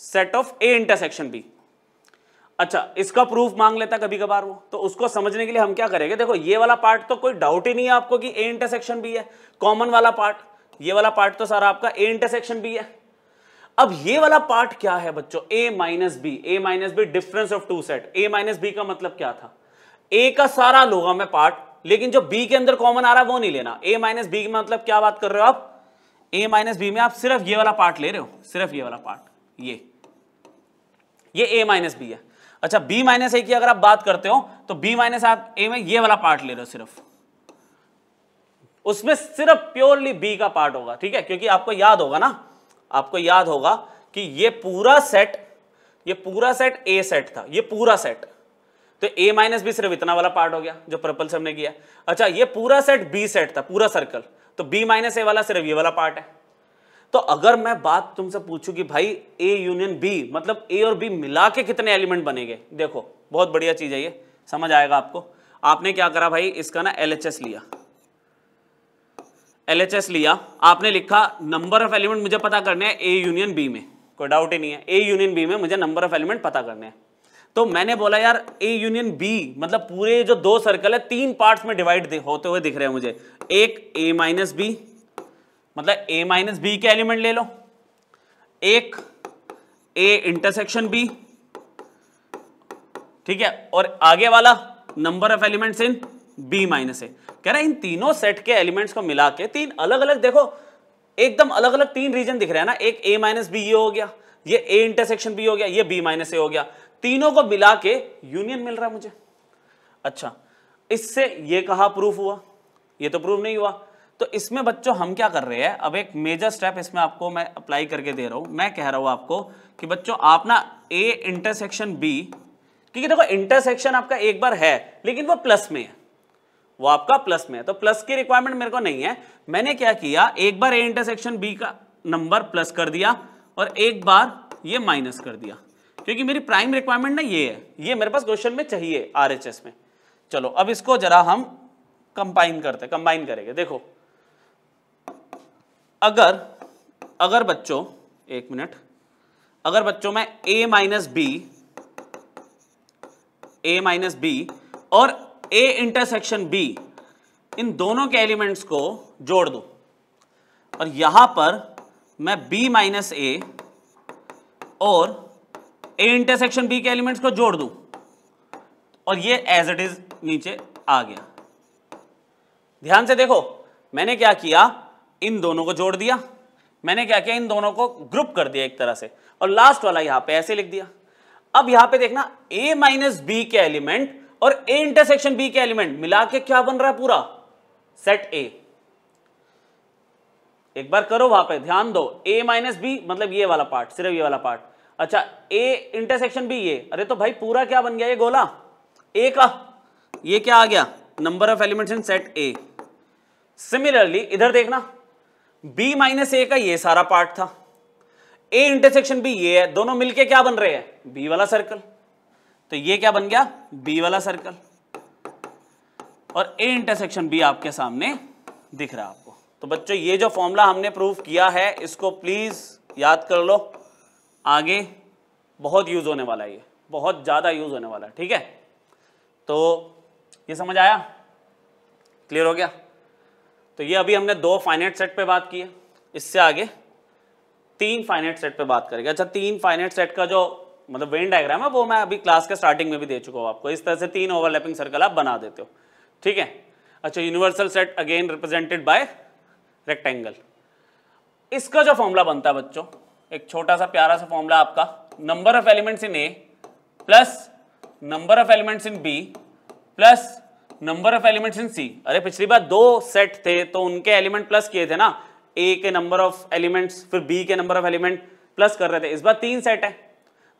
set of A intersection B अच्छा इसका प्रूफ मांग लेता कभी कभार वो तो उसको समझने के लिए हम क्या करेंगे देखो ये वाला पार्ट तो कोई डाउट ही नहीं है आपको कि ए इंटरसेक्शन बी है कॉमन वाला पार्ट ये वाला पार्ट तो सारा आपका ए इंटरसेक्शन बी है अब ये वाला पार्ट क्या है बच्चों A minus B A minus B difference of two set A minus B का मतलब क्या था ए का सारा लोगा मैं पार्ट लेकिन जो बी के अंदर कॉमन आ रहा है वो नहीं लेना ए माइनस बी का मतलब क्या बात कर रहे हो आप ए माइनस बी में आप सिर्फ ये वाला पार्ट ले रहे हो सिर्फ ये वाला पार्ट ये ये ए माइनस बी है अच्छा बी माइनस ए की अगर आप बात करते हो तो बी माइनस आप ए में ये वाला पार्ट ले रहे हो सिर्फ उसमें सिर्फ प्योरली बी का पार्ट होगा ठीक है क्योंकि आपको याद होगा ना आपको याद होगा कि ये पूरा सेट ये पूरा सेट ए सेट था ये पूरा सेट तो ए माइनस बी सिर्फ इतना वाला पार्ट हो गया जो पर्पल से हमने किया अच्छा ये पूरा सेट बी सेट था पूरा सर्कल तो बी माइनस ए वाला सिर्फ ये वाला पार्ट है तो अगर मैं बात तुमसे पूछूं कि भाई ए यूनियन बी मतलब ए और बी मिला के कितने एलिमेंट बनेंगे देखो बहुत बढ़िया चीज है ये समझ आएगा आपको आपने क्या करा भाई इसका ना एल लिया एल लिया आपने लिखा नंबर ऑफ एलिमेंट मुझे पता करने हैं ए यूनियन बी में कोई डाउट ही नहीं है ए यूनियन बी में मुझे नंबर ऑफ एलिमेंट पता करने हैं तो मैंने बोला यार ए यूनियन बी मतलब पूरे जो दो सर्कल है तीन पार्ट्स में डिवाइड होते हुए दिख रहे हैं मुझे एक ए माइनस बी मतलब ए माइनस बी के एलिमेंट ले लो एक ए इंटरसेक्शन बी ठीक है और आगे वाला number of elements in B minus A कह रहा है इन तीनों सेट के एलिमेंट्स को मिला के तीन अलग अलग देखो एकदम अलग अलग तीन रीजन दिख रहे हैं ना एक ए माइनस बी ये हो गया ये ए इंटरसेक्शन बी हो गया ये बी माइनस ए हो गया तीनों को मिला के यूनियन मिल रहा है मुझे अच्छा इससे ये कहा प्रूफ हुआ ये तो प्रूफ नहीं हुआ तो इसमें बच्चों हम क्या कर रहे हैं अब एक मेजर स्टेप इसमें आपको मैं अप्लाई करके दे रहा हूं मैं कह रहा हूं आपको कि बच्चों आप ना ए इंटरसेक्शन बी क्योंकि देखो इंटरसेक्शन आपका एक बार है लेकिन वो प्लस में है वो आपका प्लस में है तो प्लस की रिक्वायरमेंट मेरे को नहीं है मैंने क्या किया एक बार ए इंटरसेक्शन बी का नंबर प्लस कर दिया और एक बार ये माइनस कर दिया क्योंकि मेरी प्राइम रिक्वायरमेंट ना ये है ये मेरे पास क्वेश्चन में चाहिए आर में चलो अब इसको जरा हम कंबाइन करते कंबाइन करेंगे देखो अगर अगर बच्चों एक मिनट अगर बच्चों में a minus B A minus B और ए इंटरसेक्शन बी इन दोनों के एलिमेंट्स को जोड़ दो और यहां पर मैं बी माइनस ए और ए इंटरसेक्शन बी के एलिमेंट्स को जोड़ दूं और ये एज इट इज नीचे आ गया ध्यान से देखो मैंने क्या किया इन दोनों को जोड़ दिया मैंने क्या किया इन दोनों को ग्रुप कर दिया एक तरह से और लास्ट वाला यहां पे ऐसे लिख दिया अब यहां पे देखना a माइनस बी के एलिमेंट और ए इंटरसेक्शन बी के एलिमेंट मिला के क्या बन रहा है पूरा सेट ए एक बार करो वहां पे ध्यान दो ए माइनस बी मतलब ये वाला पार्ट सिर्फ ये वाला पार्ट अच्छा ए इंटरसेक्शन बी ये अरे तो भाई पूरा क्या बन गया ये गोला ए का ये क्या आ गया number of elements in set A similarly इधर देखना बी माइनस ए का ये सारा पार्ट था ए इंटरसेक्शन बी ये है दोनों मिलके क्या बन रहे हैं बी वाला सर्कल तो ये क्या बन गया बी वाला सर्कल और ए इंटरसेक्शन बी आपके सामने दिख रहा है आपको तो बच्चों ये जो फॉर्मूला हमने प्रूव किया है इसको प्लीज याद कर लो आगे बहुत यूज होने वाला है ये बहुत ज्यादा यूज होने वाला है ठीक है तो ये समझ आया क्लियर हो गया तो ये अभी हमने दो फाइनेट सेट पे बात की है इससे आगे तीन फाइनेट सेट पे बात करेंगे अच्छा तीन फाइनेट सेट का जो मतलब वेन डायग्राम है वो मैं अभी क्लास के स्टार्टिंग में भी दे चुका हूँ आपको इस तरह से तीन ओवरलैपिंग सर्कल आप बना देते हो ठीक है अच्छा universal set again represented by rectangle इसका जो फॉर्मूला बनता है बच्चों एक छोटा सा प्यारा सा फॉर्मूला आपका number of elements in A plus number of elements in B plus number of elements in C अरे पिछली बार दो सेट थे तो उनके एलिमेंट प्लस किए थे ना ए के नंबर ऑफ एलिमेंट्स फिर बी के नंबर ऑफ एलिमेंट प्लस कर रहे थे इस बार तीन सेट है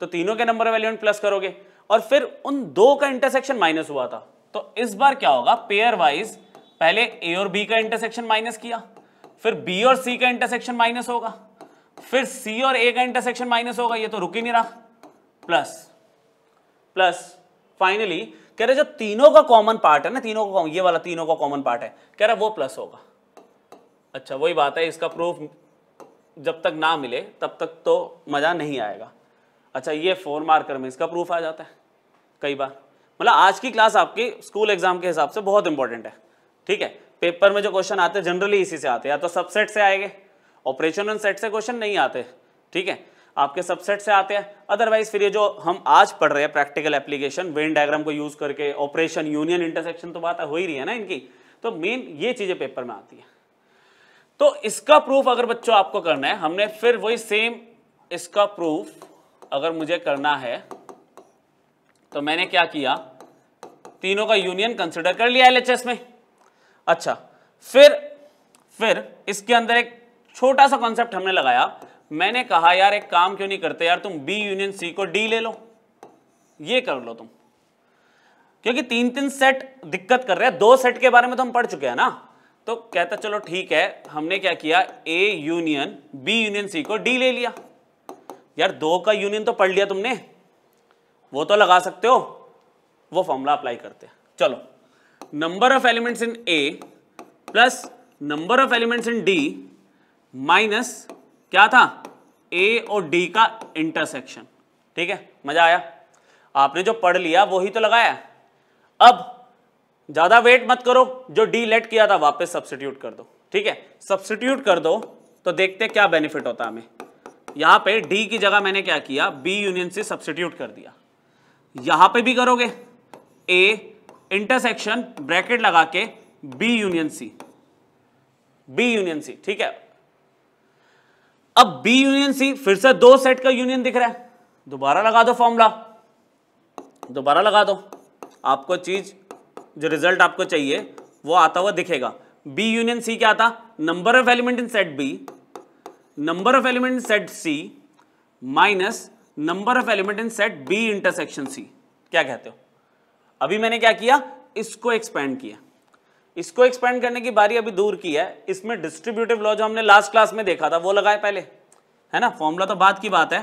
तो तीनों के नंबर वैल्यू प्लस करोगे और फिर उन दो का इंटरसेक्शन माइनस हुआ था तो इस बार क्या होगा पेयर वाइज पहले ए और बी का इंटरसेक्शन माइनस किया फिर बी और सी का इंटरसेक्शन माइनस होगा फिर सी और ए का इंटरसेक्शन माइनस होगा ये तो रुक ही नहीं रहा प्लस प्लस फाइनली कह रहे जो तीनों का कॉमन पार्ट है ना तीनों का ये वाला तीनों का कॉमन पार्ट है कह रहा वो प्लस होगा अच्छा वही बात है इसका प्रूफ जब तक ना मिले तब तक तो मजा नहीं आएगा अच्छा ये फोर मार्कर में इसका प्रूफ आ जाता है कई बार मतलब आज की क्लास आपकी स्कूल एग्जाम के हिसाब से बहुत इंपॉर्टेंट है ठीक है पेपर में जो क्वेश्चन आते हैं जनरली इसी से आते हैं या तो सबसेट से आएंगे ऑपरेशन एंड सेट से क्वेश्चन नहीं आते ठीक है आपके सबसेट से आते हैं अदरवाइज फिर ये जो हम आज पढ़ रहे हैं प्रैक्टिकल एप्लीकेशन वेन डायग्राम को यूज करके ऑपरेशन यूनियन इंटरसेक्शन तो बात हो ही रही है ना इनकी तो मेन ये चीजें पेपर में आती है तो इसका प्रूफ अगर बच्चों आपको करना है हमने फिर वही सेम इसका प्रूफ अगर मुझे करना है तो मैंने क्या किया तीनों का यूनियन कंसिडर कर लिया एल में अच्छा फिर फिर इसके अंदर एक छोटा सा कॉन्सेप्ट हमने लगाया मैंने कहा यार एक काम क्यों नहीं करते यार तुम बी यूनियन सी को डी ले लो ये कर लो तुम क्योंकि तीन तीन सेट दिक्कत कर रहे हैं दो सेट के बारे में तो हम पढ़ चुके हैं ना तो कहता चलो ठीक है हमने क्या किया A union B union C को डी ले लिया यार दो का यूनियन तो पढ़ लिया तुमने वो तो लगा सकते हो वो फॉर्मूला अप्लाई करते हैं चलो number of elements in A plus number of elements in D minus क्या था ए और डी का इंटरसेक्शन ठीक है मजा आया आपने जो पढ़ लिया वो ही तो लगाया अब ज्यादा वेट मत करो जो डी लेट किया था वापस सब्सिट्यूट कर दो ठीक है सब्सिट्यूट कर दो तो देखते क्या बेनिफिट होता है हमें यहां पे डी की जगह मैंने क्या किया बी यूनियन से सब्सिट्यूट कर दिया यहां पे भी करोगे ए इंटरसेक्शन ब्रैकेट लगा के B union C B union C ठीक है अब बी यूनियन सी फिर से दो सेट का यूनियन दिख रहा है दोबारा लगा दो फॉर्मूला दोबारा लगा दो आपको चीज जो रिजल्ट आपको चाहिए वो आता हुआ दिखेगा बी यूनियन सी क्या था number of element in set B number of element in set C minus number of element in set B intersection C क्या कहते हो अभी मैंने क्या किया इसको एक्सपेंड किया इसको एक्सपेंड करने की बारी अभी दूर की है इसमें डिस्ट्रीब्यूटिव लॉ जो हमने लास्ट क्लास में देखा था वो लगाए पहले है ना फॉर्मूला तो बात की बात है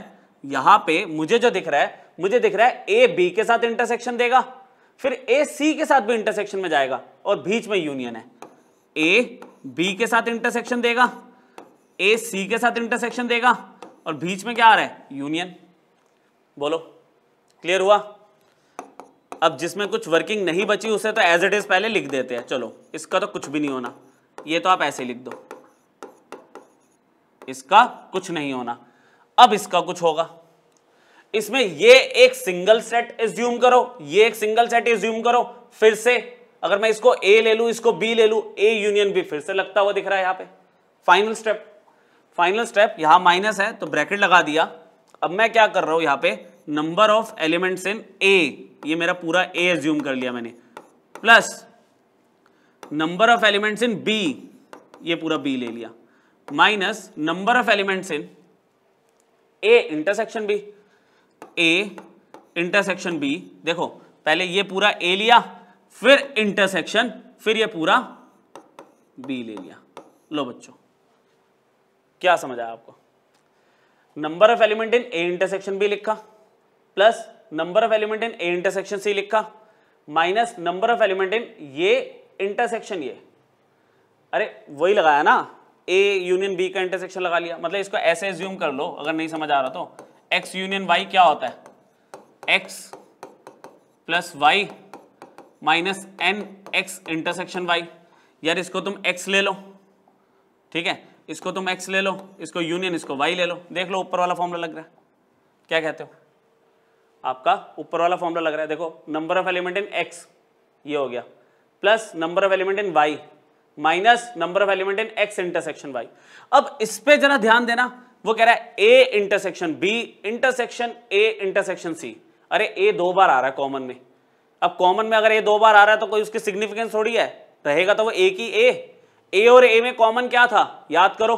यहां पे मुझे जो दिख रहा है मुझे दिख रहा है ए बी के साथ इंटरसेक्शन देगा फिर ए सी के साथ भी इंटरसेक्शन में जाएगा और बीच में यूनियन है ए बी के साथ इंटरसेक्शन देगा ए सी के साथ इंटरसेक्शन देगा और बीच में क्या आ रहा है यूनियन बोलो क्लियर हुआ अब जिसमें कुछ वर्किंग नहीं बची उसे तो एज इट इज पहले लिख देते हैं चलो इसका तो कुछ भी नहीं होना ये तो आप ऐसे लिख दो इसका कुछ नहीं होना अब इसका कुछ होगा इसमें ये एक सिंगल सेट एज्यूम करो ये एक सिंगल सेट एज्यूम करो फिर से अगर मैं इसको ए ले लू इसको बी ले लू ए यूनियन बी फिर से लगता हुआ दिख रहा है यहां पे फाइनल स्टेप फाइनल स्टेप यहां माइनस है तो ब्रैकेट लगा दिया अब मैं क्या कर रहा हूं यहां पे number of elements in A ये मेरा पूरा ए एज्यूम कर लिया मैंने plus number of elements in B ये पूरा बी ले लिया minus number of elements in A intersection B A intersection B देखो पहले ये पूरा ए लिया फिर इंटरसेक्शन फिर ये पूरा बी ले लिया लो बच्चों क्या समझ आया आपको number of element in A intersection B लिखा plus number of element in A intersection C लिखा minus number of element in ये इंटरसेक्शन ये अरे वही लगाया ना ए यूनियन बी का इंटरसेक्शन लगा लिया मतलब इसको ऐसे एज्यूम कर लो अगर नहीं समझ आ रहा तो एक्स यूनियन वाई क्या होता है X plus Y minus N X intersection Y यार इसको तुम एक्स ले लो ठीक है इसको तुम एक्स ले लो इसको यूनियन इसको वाई ले लो देख लो ऊपर वाला फॉर्मूला लग रहा है क्या कहते हो आपका ऊपर वाला फॉर्मूला लग रहा है देखो number of element in X ये हो गया plus number of element in Y minus number of element in X intersection Y अब इस पर जरा ध्यान देना वो कह रहा है A intersection B intersection A intersection C अरे ए दो बार आ रहा है कॉमन में अब कॉमन में अगर ए दो बार आ रहा है तो कोई उसकी सिग्निफिकेंस थोड़ी है रहेगा तो वो ए की ए ए और ए में कॉमन क्या था याद करो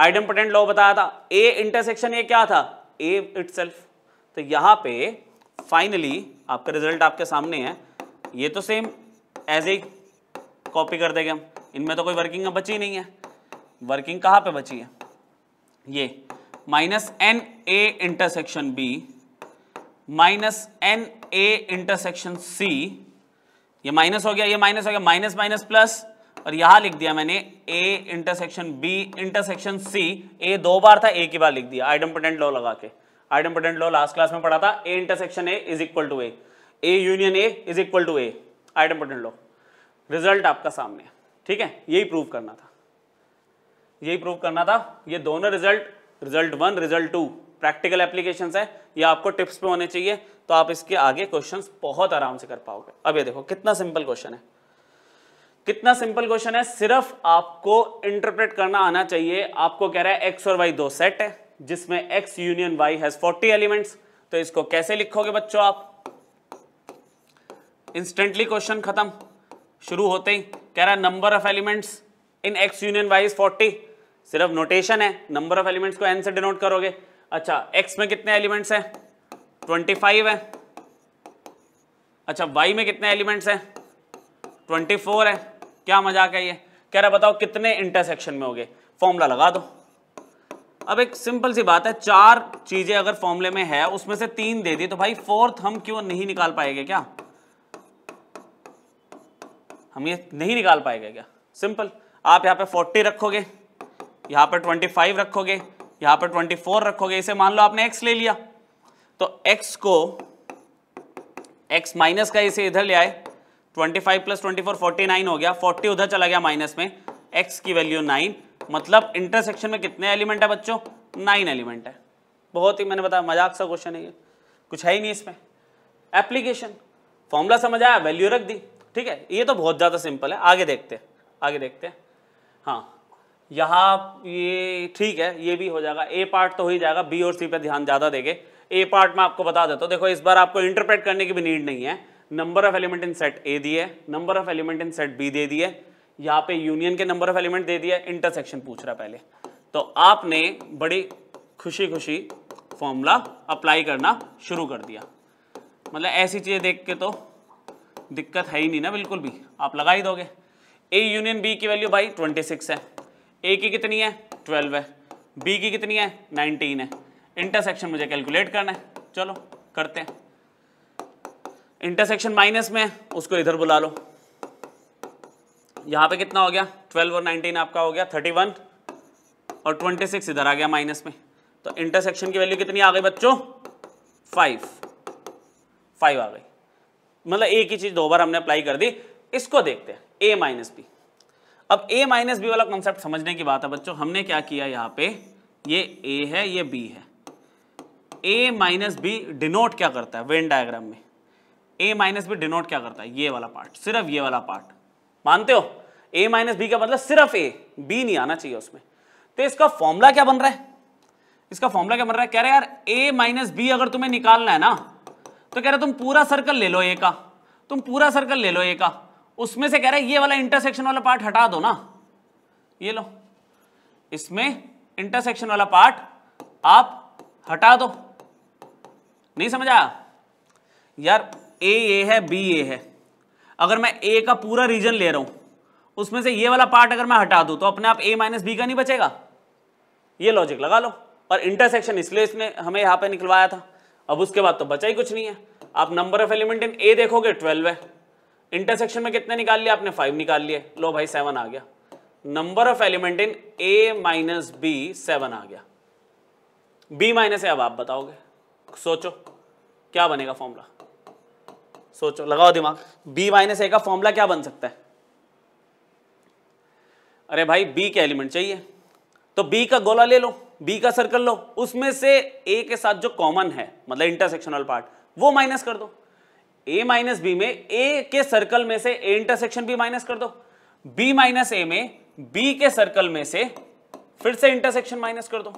आइडम पटेंट लॉ बताया था ए इंटरसेक्शन ये क्या था ए इट तो यहां पे फाइनली आपका रिजल्ट आपके सामने है ये तो सेम एज ए कॉपी कर देंगे हम इनमें तो कोई वर्किंग बची नहीं है वर्किंग कहां पे बची है ये minus N A intersection B minus N A intersection C ये माइनस हो गया ये माइनस हो गया माइनस माइनस प्लस और यहां लिख दिया मैंने A intersection B intersection C A दो बार था ए की बार लिख दिया पोटेंट लॉ लगा के पोटेंट लॉ लास्ट क्लास में पढ़ा था A intersection A is equal to A A union A is equal to A idempotent law result आपका सामने ठीक है यही प्रूव करना था यही प्रूव करना था ये दोनों result result one result two practical application है ये आपको टिप्स पे होने चाहिए तो आप इसके आगे क्वेश्चंस बहुत आराम से कर पाओगे अब ये देखो कितना सिंपल क्वेश्चन है कितना सिंपल क्वेश्चन है सिर्फ आपको इंटरप्रेट करना आना चाहिए आपको कह रहा है एक्स और वाई दो सेट है जिसमें X union Y has 40 elements तो इसको कैसे लिखोगे बच्चों आप इंस्टेंटली क्वेश्चन खत्म शुरू होते ही कह रहा है number of elements in X union Y is 40 सिर्फ नोटेशन है नंबर ऑफ एलिमेंट्स को एन से डिनोट करोगे अच्छा एक्स में कितने एलिमेंट्स है ट्वेंटी फाइव है अच्छा वाई में कितने एलिमेंट्स है ट्वेंटी फोर है क्या मजाक है ये कह रहा बताओ कितने इंटरसेक्शन में हो गए फॉर्मूला लगा दो अब एक सिंपल सी बात है चार चीजें अगर फॉर्मूले में है उसमें से तीन दे दी तो भाई फोर्थ हम क्यों नहीं निकाल पाएंगे क्या हम ये नहीं निकाल पाएंगे क्या सिंपल आप यहां पे फोर्टी रखोगे यहां पर ट्वेंटी फाइव रखोगे यहां पर ट्वेंटी फोर रखोगे इसे मान लो आपने एक्स ले लिया तो एक्स को एक्स माइनस का इसे इधर ले आए twenty five plus twenty four forty nine हो गया फोर्टी उधर चला गया माइनस में एक्स की वैल्यू नाइन मतलब इंटरसेक्शन में कितने एलिमेंट है बच्चों नाइन एलिमेंट है बहुत ही मैंने बताया मजाक सा क्वेश्चन है ये कुछ है ही नहीं इसमें एप्लीकेशन फॉर्मूला समझ आया वैल्यू रख दी ठीक है ये तो बहुत ज़्यादा सिंपल है आगे देखते हैं आगे देखते हैं हाँ यहाँ ये ठीक है ये भी हो जाएगा ए पार्ट तो हो ही जाएगा बी और सी पे ध्यान ज़्यादा देंगे ए पार्ट में आपको बता देता हूँ देखो इस बार आपको इंटरप्रेट करने की भी नीड नहीं है number of element in set A दिए number of element in set B दे दिए यहाँ पे यूनियन के नंबर ऑफ एलिमेंट दे दिया इंटरसेक्शन पूछ रहा पहले तो आपने बड़ी खुशी खुशी फॉर्मूला अप्लाई करना शुरू कर दिया मतलब ऐसी चीज़ें देख के तो दिक्कत है ही नहीं ना बिल्कुल भी आप लगा ही दोगे ए यूनियन बी की वैल्यू भाई 26 है ए की कितनी है 12 है बी की कितनी है 19 है इंटरसेक्शन मुझे कैलकुलेट करना है चलो करते हैं इंटरसेक्शन माइनस में उसको इधर बुला लो यहां पे कितना हो गया 12 और 19 आपका हो गया 31 और 26 इधर आ गया माइनस में तो इंटरसेक्शन की वैल्यू कितनी आ गई बच्चों 5 5 आ गई मतलब एक ही चीज़ दो बार हमने अप्लाई कर दी इसको देखते हैं ए माइनस बी अब ए माइनस बी वाला कॉन्सेप्ट समझने की बात है बच्चों हमने क्या किया यहाँ पे ये ए है ये बी है ए माइनस बी डिनोट क्या करता है वेन डायग्राम में ए माइनस बी डिनोट क्या करता है ये वाला पार्ट सिर्फ ये वाला पार्ट मानते हो ए माइनस बी का मतलब सिर्फ ए बी नहीं आना चाहिए उसमें तो इसका फॉर्मूला क्या बन रहा है इसका फॉर्मूला क्या बन रहा है कह रहे यार ए माइनस बी अगर तुम्हें निकालना है ना तो कह रहे तुम पूरा सर्कल ले लो ए का तुम पूरा सर्कल ले लो ए का उसमें से कह रहे ये वाला इंटरसेक्शन वाला पार्ट हटा दो ना ये लो इसमें इंटरसेक्शन वाला पार्ट आप हटा दो नहीं समझ आया यार ए ये है बी ये है अगर मैं ए का पूरा रीजन ले रहा हूं उसमें से ये वाला पार्ट अगर मैं हटा दूं तो अपने आप ए माइनस बी का नहीं बचेगा ये लॉजिक लगा लो और इंटरसेक्शन इसलिए इसने हमें यहाँ पे निकलवाया था अब उसके बाद तो बचा ही कुछ नहीं है आप number of element in A देखोगे ट्वेल्व है इंटरसेक्शन में कितने निकाल लिया आपने फाइव निकाल लिए लो भाई सेवन आ गया number of element in A minus B seven आ गया बी माइनस है अब आप बताओगे सोचो क्या बनेगा फॉर्मूला सोचो लगाओ दिमाग बी माइनस ए का फॉर्मूला क्या बन सकता है अरे भाई बी के एलिमेंट चाहिए तो बी का गोला ले लो बी का सर्कल लो उसमें से ए के साथ जो कॉमन है मतलब इंटरसेक्शनल पार्ट वो माइनस कर दो ए माइनस बी में ए के सर्कल में से a इंटरसेक्शन बी माइनस कर दो बी माइनस ए में बी के सर्कल में से फिर से इंटरसेक्शन माइनस कर दो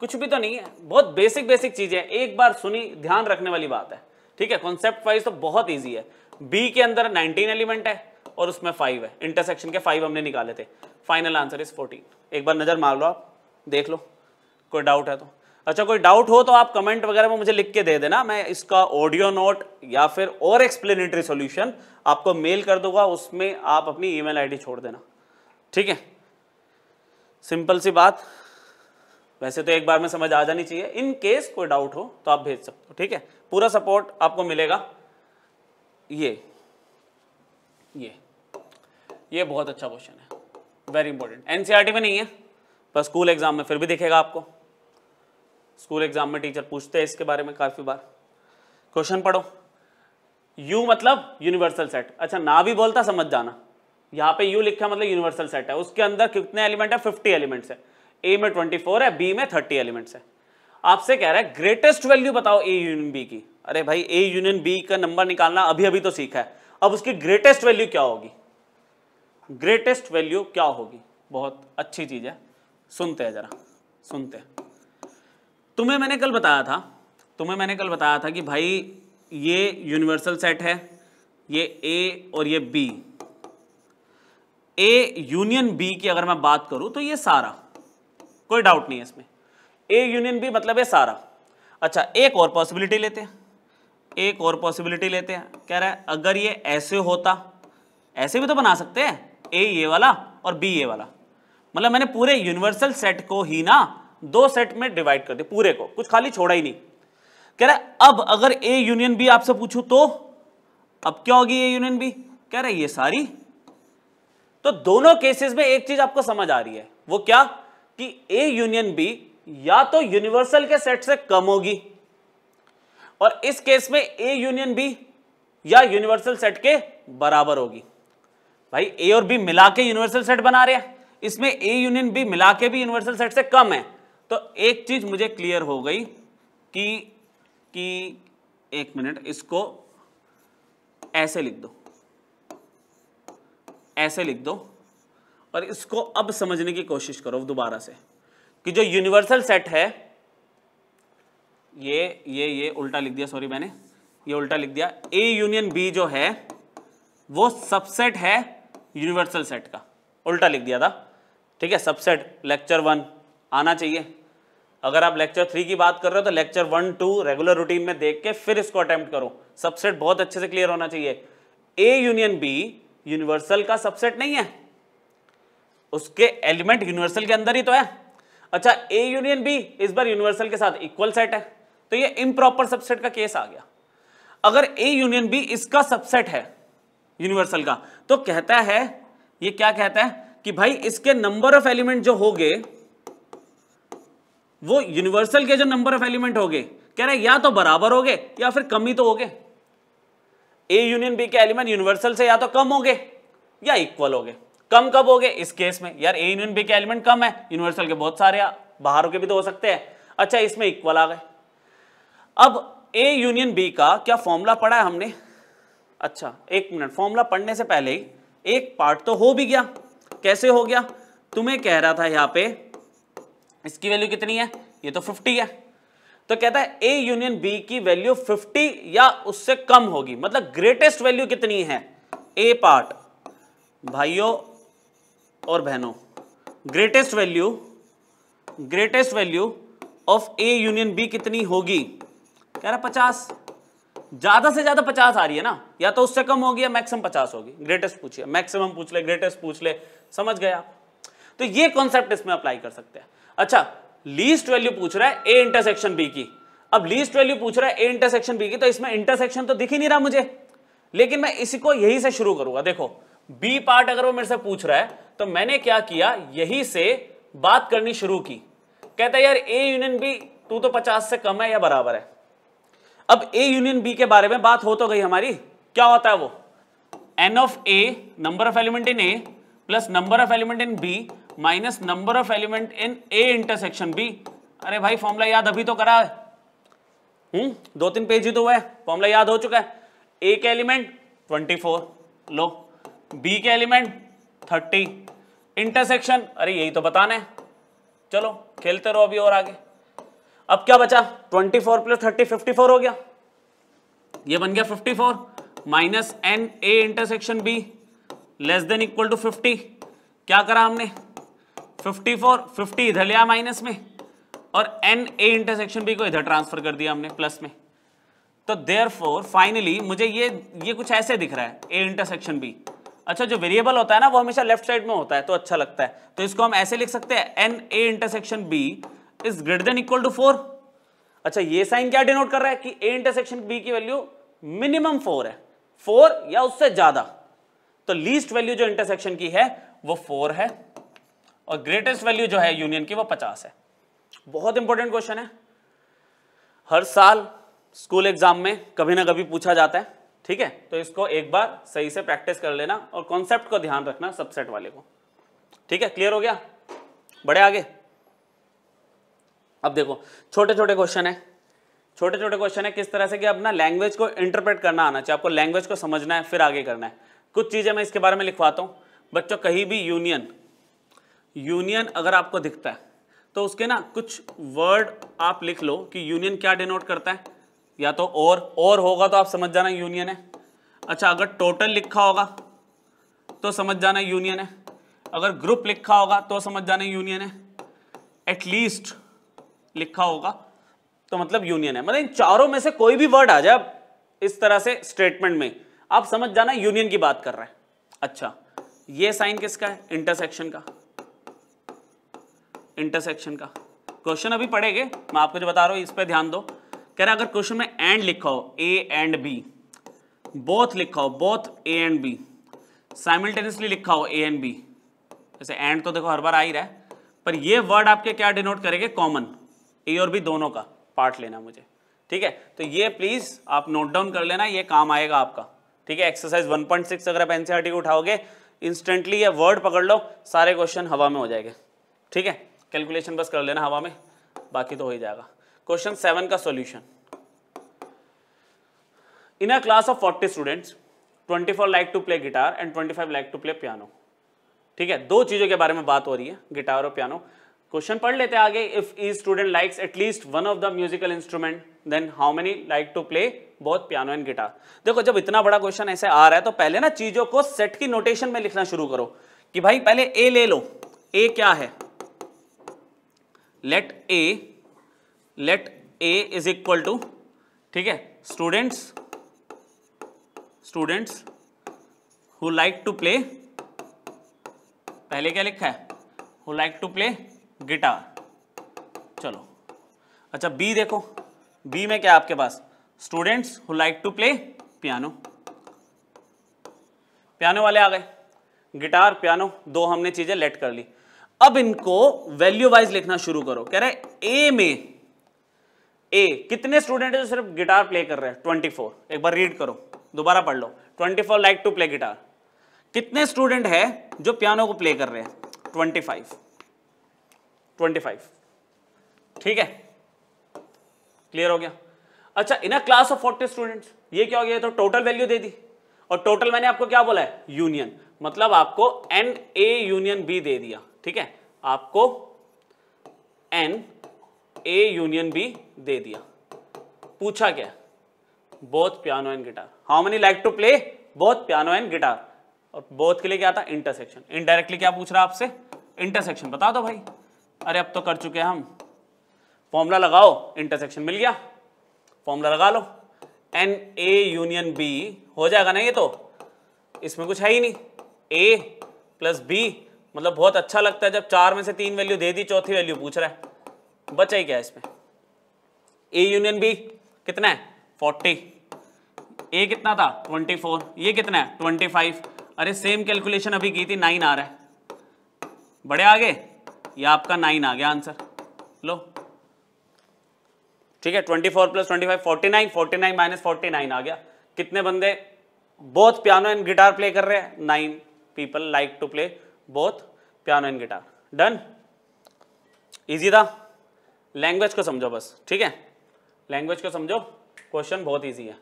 कुछ भी तो नहीं है बहुत बेसिक बेसिक चीज है एक बार सुनी ध्यान रखने वाली बात है ठीक है कॉन्सेप्ट वाइज तो बहुत ईजी है बी के अंदर नाइनटीन एलिमेंट है और उसमें फाइव है इंटरसेक्शन के फाइव हमने निकाले थे फाइनल आंसर इज फोर्टीन एक बार नज़र मार लो आप देख लो कोई डाउट है तो अच्छा कोई डाउट हो तो आप कमेंट वगैरह में मुझे लिख के दे देना मैं इसका ऑडियो नोट या फिर और एक्सप्लेनेटरी सॉल्यूशन आपको मेल कर दूंगा उसमें आप अपनी ईमेल आईडी छोड़ देना ठीक है सिंपल सी बात वैसे तो एक बार में समझ आ जानी चाहिए इन केस कोई डाउट हो तो आप भेज सकते हो ठीक है पूरा सपोर्ट आपको मिलेगा ये ये ये बहुत अच्छा क्वेश्चन है वेरी इंपॉर्टेंट एनसीईआरटी में नहीं है पर स्कूल एग्जाम में फिर भी दिखेगा आपको स्कूल एग्जाम में टीचर पूछते हैं इसके बारे में काफी बार क्वेश्चन पढ़ो यू मतलब यूनिवर्सल सेट अच्छा ना भी बोलता समझ जाना यहाँ पे यू लिखा मतलब यूनिवर्सल सेट है उसके अंदर कितने एलिमेंट है फिफ्टी एलिमेंट्स है ए में 24 है बी में 30 एलिमेंट्स है आपसे कह रहा है ग्रेटेस्ट वैल्यू बताओ ए यूनियन बी की अरे भाई ए यूनियन बी का नंबर निकालना अभी अभी तो सीखा है अब उसकी ग्रेटेस्ट वैल्यू क्या होगी ग्रेटेस्ट वैल्यू क्या होगी बहुत अच्छी चीज है सुनते हैं जरा सुनते हैं तुम्हें मैंने कल बताया था तुम्हें मैंने कल बताया था कि भाई ये यूनिवर्सल सेट है ये ए और ये बी ए यूनियन बी की अगर मैं बात करूं तो ये सारा कोई डाउट नहीं है इसमें ए यूनियन बी मतलब है सारा अच्छा एक और पॉसिबिलिटी लेते हैं एक और पॉसिबिलिटी लेते हैं कह रहा है अगर ये ऐसे होता ऐसे भी तो बना सकते हैं ए ये वाला और बी ये वाला मतलब मैंने पूरे यूनिवर्सल सेट को ही ना दो सेट में डिवाइड कर दिया पूरे को कुछ खाली छोड़ा ही नहीं कह रहा है अब अगर ए यूनियन बी आपसे पूछूं तो अब क्या होगी ए यूनियन बी कह रहा है ये सारी तो दोनों केसेस में एक चीज आपको समझ आ रही है वो क्या कि ए यूनियन बी या तो यूनिवर्सल के सेट से कम होगी और इस केस में ए यूनियन बी या यूनिवर्सल सेट के बराबर होगी भाई ए और बी मिला के यूनिवर्सल सेट बना रहे हैं इसमें ए यूनियन बी मिला के भी यूनिवर्सल सेट से कम है तो एक चीज मुझे क्लियर हो गई कि कि एक मिनट इसको ऐसे लिख दो ऐसे लिख दो और इसको अब समझने की कोशिश करो दोबारा से कि जो यूनिवर्सल सेट है ये ये ये उल्टा लिख दिया सॉरी मैंने ये उल्टा लिख दिया ए यूनियन बी जो है वो सबसेट है यूनिवर्सल सेट का उल्टा लिख दिया था ठीक है सबसेट लेक्चर वन आना चाहिए अगर आप लेक्चर थ्री की बात कर रहे हो तो lecture one two regular routine में देख के फिर इसको अटेम्प्ट करो सबसेट बहुत अच्छे से क्लियर होना चाहिए ए यूनियन बी यूनिवर्सल का सबसेट नहीं है उसके एलिमेंट यूनिवर्सल के अंदर ही तो है अच्छा ए यूनियन बी इस बार यूनिवर्सल के साथ इक्वल सेट है तो ये इम्प्रॉपर सबसेट का केस आ गया अगर ए यूनियन बी इसका सबसेट है यूनिवर्सल का तो कहता है ये क्या कहता है कि भाई इसके नंबर ऑफ एलिमेंट जो हो गए वो यूनिवर्सल के जो नंबर ऑफ एलिमेंट हो गए कह रहे या तो बराबर हो गए या फिर कम ही तो हो गए ए यूनियन बी के एलिमेंट यूनिवर्सल से या तो कम हो गए या इक्वल हो गए कम कब हो गए इस केस में यार ए यूनियन बी के एलिमेंट कम है यूनिवर्सल के बहुत सारे बाहरों के भी तो हो सकते हैं अच्छा इसमें इक्वल आ गए अब ए यूनियन बी का क्या फॉर्मूला पढ़ा है हमने अच्छा एक मिनट फॉर्मूला पढ़ने से पहले ही एक पार्ट तो हो भी गया कैसे हो गया तुम्हें कह रहा था यहां पे इसकी वैल्यू कितनी है ये तो 50 है तो कहता है ए यूनियन बी की वैल्यू 50 या उससे कम होगी मतलब ग्रेटेस्ट वैल्यू कितनी है ए पार्ट भाइयों और बहनों greatest value greatest value of A union B कितनी होगी कह रहा पचास ज्यादा से ज्यादा पचास आ रही है ना या तो उससे कम होगी या मैक्सिमम पचास होगी ग्रेटेस्ट पूछिए मैक्सिमम पूछ ले ग्रेटेस्ट पूछ ले समझ गया तो ये कॉन्सेप्ट इसमें अप्लाई कर सकते हैं अच्छा लीस्ट वैल्यू पूछ रहा है ए इंटरसेक्शन बी की अब लीस्ट वैल्यू पूछ रहा है ए इंटरसेक्शन बी की तो इसमें इंटरसेक्शन तो दिख ही नहीं रहा मुझे लेकिन मैं इसी को यही से शुरू करूंगा देखो बी पार्ट अगर वो मेरे से पूछ रहा है तो मैंने क्या किया यही से बात करनी शुरू की कहता यार ए यूनियन बी टू तो पचास से कम है या बराबर है अब ए यूनियन बी के बारे में बात हो तो गई हमारी क्या होता है वो N of A number of element in A plus number of element in B minus number of element in A intersection B अरे भाई फॉर्मूला याद अभी तो करा है हम्म दो तीन पेज ही तो हुआ है फॉर्मूला याद हो चुका है ए के एलिमेंट 24 लो बी के एलिमेंट थर्टी इंटरसेक्शन अरे यही तो बताना है चलो खेलते रहो अभी और आगे अब क्या बचा twenty four plus thirty fifty four हो गया ये बन गया fifty four minus N A intersection B less than equal to fifty क्या करा हमने फिफ्टी फोर फिफ्टी इधर लिया माइनस में और एन ए इंटरसेक्शन बी को इधर ट्रांसफर कर दिया हमने प्लस में तो देयर फाइनली मुझे ये ये कुछ ऐसे दिख रहा है ए इंटरसेक्शन बी अच्छा जो वेरिएबल होता है ना वो हमेशा लेफ्ट साइड में होता है तो अच्छा लगता है तो इसको हम ऐसे लिख सकते हैं N A intersection B is greater than equal to four अच्छा ये साइन क्या डिनोट कर रहा है कि ए इंटरसेक्शन बी की वैल्यू मिनिमम फोर है फोर या उससे ज्यादा तो लीस्ट वैल्यू जो इंटरसेक्शन की है वो फोर है और ग्रेटेस्ट वैल्यू जो है यूनियन की वो पचास है बहुत इंपॉर्टेंट क्वेश्चन है हर साल स्कूल एग्जाम में कभी ना कभी पूछा जाता है ठीक है तो इसको एक बार सही से प्रैक्टिस कर लेना और कॉन्सेप्ट को ध्यान रखना सबसेट वाले को ठीक है क्लियर हो गया बड़े आगे अब देखो छोटे छोटे क्वेश्चन है छोटे छोटे क्वेश्चन है किस तरह से कि अब ना लैंग्वेज को इंटरप्रेट करना आना चाहिए आपको लैंग्वेज को समझना है फिर आगे करना है कुछ चीज़ें मैं इसके बारे में लिखवाता हूं बच्चों कहीं भी यूनियन यूनियन अगर आपको दिखता है तो उसके ना कुछ वर्ड आप लिख लो कि यूनियन क्या डिनोट करता है या तो और और होगा तो आप समझ जाना यूनियन है अच्छा अगर टोटल लिखा होगा तो समझ जाना यूनियन है अगर ग्रुप लिखा होगा तो समझ जाना यूनियन है एटलीस्ट लिखा होगा तो मतलब यूनियन है मतलब इन चारों में से कोई भी वर्ड आ जाए इस तरह से स्टेटमेंट में आप समझ जाना यूनियन की बात कर रहे हैं अच्छा ये साइन किसका है इंटरसेक्शन का इंटरसेक्शन का क्वेश्चन अभी पढ़ेंगे मैं आपको जो बता रहा हूं इस पर ध्यान दो कह रहा अगर क्वेश्चन में एंड लिखा हो ए एंड बी बोथ लिखा हो both A and B simultaneously लिखा हो ए एंड बी जैसे एंड तो देखो हर बार आ ही रहा है पर ये वर्ड आपके क्या डिनोट करेंगे कॉमन ए और बी दोनों का पार्ट लेना मुझे ठीक है तो ये प्लीज आप नोट डाउन कर लेना ये काम आएगा आपका ठीक है एक्सरसाइज 1.6 अगर आप एनसीआरटी e को उठाओगे इंस्टेंटली ये वर्ड पकड़ लो सारे क्वेश्चन हवा में हो जाएंगे ठीक है कैलकुलेशन बस कर लेना हवा में बाकी तो हो ही जाएगा क्वेश्चन सेवन का solution in a class of forty students twenty four like to play guitar and twenty five like to play piano ठीक है दो चीज़ों के बारे में बात हो रही है गिटार और पियानो क्वेश्चन पढ़ लेते हैं आगे if each student likes at least one of the musical instrument then how many like to play both piano and guitar देखो जब इतना बड़ा क्वेश्चन ऐसे आ रहा है तो पहले ना चीज़ों को सेट की नोटेशन में लिखना शुरू करो कि भाई पहले ए ले लो ए क्या है let A let A is equal to ठीक है students students who like to play पहले क्या लिखा है who like to play guitar चलो अच्छा बी देखो बी में क्या आपके पास students who like to play piano piano वाले आ गए गिटार पियानो दो हमने चीजें लेट कर ली अब इनको वैल्यू वाइज लिखना शुरू करो कह रहे ए में ए कितने स्टूडेंट है जो सिर्फ गिटार प्ले कर रहे हैं ट्वेंटी फोर एक बार रीड करो दोबारा पढ़ लो twenty four like to play guitar कितने स्टूडेंट है जो पियानो को प्ले कर रहे हैं ट्वेंटी फाइव ट्वेंटी फाइव ठीक है क्लियर हो गया अच्छा in a class of forty students ये क्या हो गया तो टोटल वैल्यू दे दी और टोटल मैंने आपको क्या बोला है यूनियन मतलब आपको एन ए यूनियन बी दे दिया ठीक है आपको एन ए यूनियन बी दे दिया पूछा क्या both piano and guitar how many like to play both piano and guitar और बोथ के लिए क्या था इंटरसेक्शन इनडायरेक्टली क्या पूछ रहा आपसे इंटरसेक्शन बता दो भाई अरे अब तो कर चुके हैं हम फॉर्मूला लगाओ इंटरसेक्शन मिल गया फॉर्मूला लगा लो एन ए यूनियन बी हो जाएगा ना ये तो इसमें कुछ है ही नहीं ए प्लस बी मतलब बहुत अच्छा लगता है जब चार में से तीन वैल्यू दे दी चौथी वैल्यू पूछ रहा है बचा ही क्या है इसमें ए यूनियन बी कितना है फोर्टी ए कितना था ट्वेंटी फोर ये कितना है ट्वेंटी फाइव अरे सेम कैलकुलेशन अभी की थी नाइन आ रहा है बड़े आगे ये आपका नाइन आ गया आंसर लो ठीक है twenty four plus twenty five forty nine forty nine minus forty nine आ गया कितने बंदे both piano and guitar play कर रहे हैं nine people like to play both piano and guitar done easy था लैंग्वेज को समझो बस ठीक है लैंग्वेज को समझो क्वेश्चन बहुत ईजी है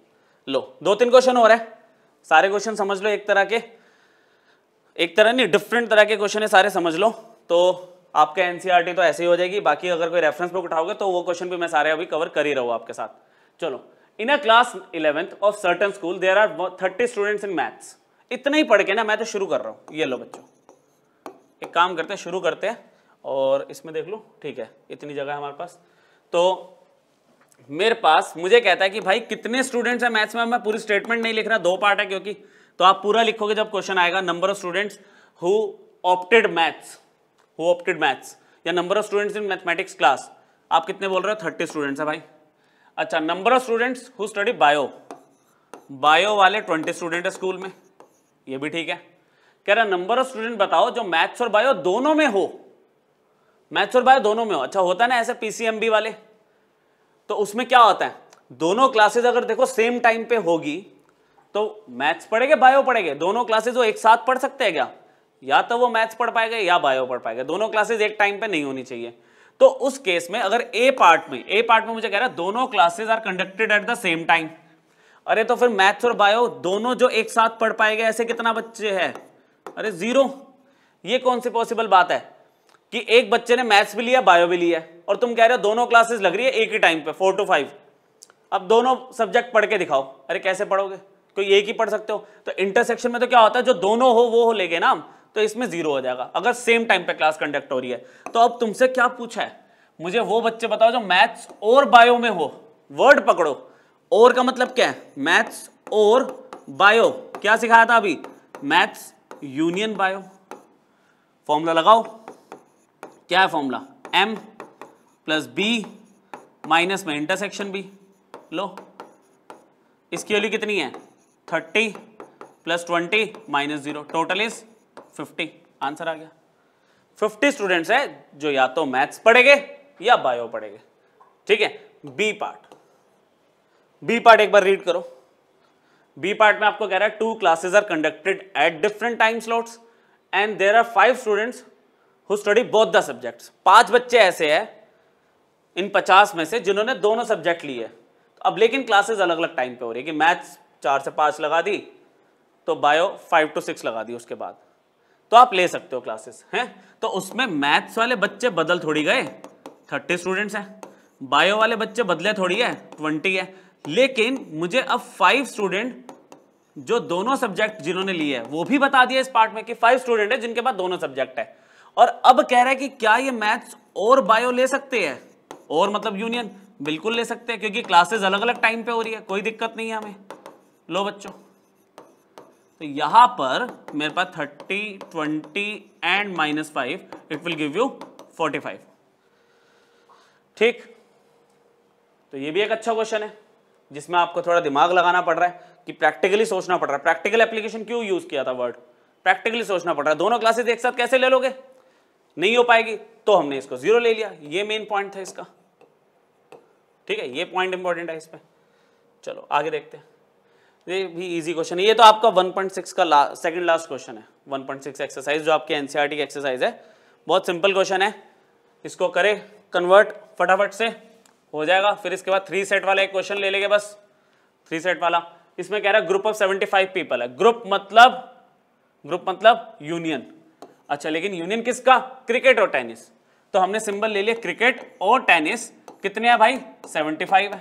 लो दो तीन क्वेश्चन हो रहे हैं सारे क्वेश्चन समझ लो एक तरह के एक तरह नहीं डिफरेंट तरह के क्वेश्चन है सारे समझ लो तो आपका एनसीईआरटी e तो ऐसे ही हो जाएगी बाकी अगर कोई रेफरेंस बुक उठाओगे तो वो क्वेश्चन भी मैं सारे अभी कवर कर ही रहा हूँ आपके साथ चलो in a class eleventh of certain school there are thirty students in maths इतना ही पढ़ के ना मैं तो शुरू कर रहा हूँ ये लो बच्चों एक काम करते हैं शुरू करते हैं और इसमें देख लो ठीक है इतनी जगह है हमारे पास तो मेरे पास मुझे कहता है कि भाई कितने स्टूडेंट्स हैं मैथ्स में मैं पूरी स्टेटमेंट नहीं लिख रहा दो पार्ट है क्योंकि तो आप पूरा लिखोगे जब क्वेश्चन आएगा number of students who opted maths who opted maths या number of students in mathematics class आप कितने बोल रहे हो थर्टी स्टूडेंट्स है भाई अच्छा number of students who study bio bio वाले ट्वेंटी स्टूडेंट है स्कूल में ये भी ठीक है कह रहा नंबर ऑफ स्टूडेंट बताओ जो मैथ्स और बायो दोनों में हो मैथ्स और बायो दोनों में हो अच्छा होता है ना ऐसे पीसीएमबी वाले तो उसमें क्या होता है दोनों क्लासेज अगर देखो सेम टाइम पे होगी तो मैथ्स पढ़ेंगे बायो पढ़ेंगे दोनों क्लासेज वो एक साथ पढ़ सकते हैं क्या या तो वो मैथ्स पढ़ पाएगा या बायो पढ़ पाएगा दोनों क्लासेज एक टाइम पे नहीं होनी चाहिए तो उस केस में अगर ए पार्ट में ए पार्ट में मुझे कह रहा है दोनों classes are conducted at the same time अरे तो फिर मैथ्स और बायो दोनों जो एक साथ पढ़ पाएंगे ऐसे कितना बच्चे है अरे जीरो ये कौन सी पॉसिबल बात है कि एक बच्चे ने मैथ्स भी लिया बायो भी लिया और तुम कह रहे हो दोनों क्लासेस लग रही है एक ही टाइम पे फोर टू फाइव अब दोनों सब्जेक्ट पढ़ के दिखाओ अरे कैसे पढ़ोगे कोई एक ही पढ़ सकते हो तो इंटरसेक्शन में तो क्या होता है जो दोनों हो वो हो लेगे ना तो इसमें जीरो हो जाएगा अगर सेम टाइम पे क्लास कंडक्ट हो रही है तो अब तुमसे क्या पूछा है मुझे वो बच्चे बताओ जो मैथ्स और बायो में हो वर्ड पकड़ो और का मतलब क्या है मैथ्स और बायो क्या सिखाया था अभी मैथ्स यूनियन बायो फॉर्मूला लगाओ क्या है formula M plus B minus में इंटरसेक्शन बी लो इसकी वैल्यू कितनी है thirty plus twenty minus zero total is fifty answer आ गया फिफ्टी स्टूडेंट्स है जो या तो मैथ्स पढ़ेंगे या बायो पढ़ेंगे ठीक है बी पार्ट बी पार्ट एक बार रीड करो बी पार्ट में आपको कह रहा है two classes are conducted at different time slots and there are five students who study both the subjects पांच बच्चे ऐसे हैं इन पचास में से जिन्होंने दोनों सब्जेक्ट लिए तो अब लेकिन क्लासेस अलग अलग टाइम पे हो रही है कि मैथ्स चार से पांच लगा दी तो बायो फाइव टू सिक्स लगा दी उसके बाद तो आप ले सकते हो क्लासेस हैं तो उसमें मैथ्स वाले बच्चे बदल थोड़ी गए थर्टी स्टूडेंट्स हैं बायो वाले बच्चे बदले थोड़ी है ट्वेंटी है लेकिन मुझे अब फाइव स्टूडेंट जो दोनों सब्जेक्ट जिन्होंने लिए है वो भी बता दिया इस पार्ट में कि फाइव स्टूडेंट है जिनके पास दोनों सब्जेक्ट है और अब कह रहा है कि क्या ये मैथ्स और बायो ले सकते हैं और मतलब यूनियन बिल्कुल ले सकते हैं क्योंकि क्लासेस अलग अलग टाइम पे हो रही है कोई दिक्कत नहीं है हमें लो बच्चों तो यहां पर मेरे पास thirty twenty and minus five it will give you forty five ठीक तो ये भी एक अच्छा क्वेश्चन है जिसमें आपको थोड़ा दिमाग लगाना पड़ रहा है कि प्रैक्टिकली सोचना पड़ रहा है प्रैक्टिकल एप्लीकेशन क्यों यूज किया था वर्ड प्रैक्टिकली सोचना पड़ रहा है दोनों क्लासेस एक साथ कैसे ले लोगे नहीं हो पाएगी तो हमने इसको जीरो ले लिया ये मेन पॉइंट था इसका ठीक है ये पॉइंट इंपॉर्टेंट है इसमें चलो आगे देखते हैं ये भी इजी क्वेश्चन है ये तो आपका 1.6 का सेकंड लास्ट क्वेश्चन है 1.6 एक्सरसाइज जो आपके एनसीईआरटी e की एक्सरसाइज है बहुत सिंपल क्वेश्चन है इसको करें कन्वर्ट फटाफट से हो जाएगा फिर इसके बाद थ्री सेट वाला एक क्वेश्चन ले लेंगे बस थ्री सेट वाला इसमें कह रहा है ग्रुप ऑफ 75 पीपल है ग्रुप मतलब ग्रुप मतलब यूनियन अच्छा लेकिन यूनियन किसका क्रिकेट और टेनिस तो हमने सिंबल ले लिया क्रिकेट और टेनिस कितने हैं भाई 75 है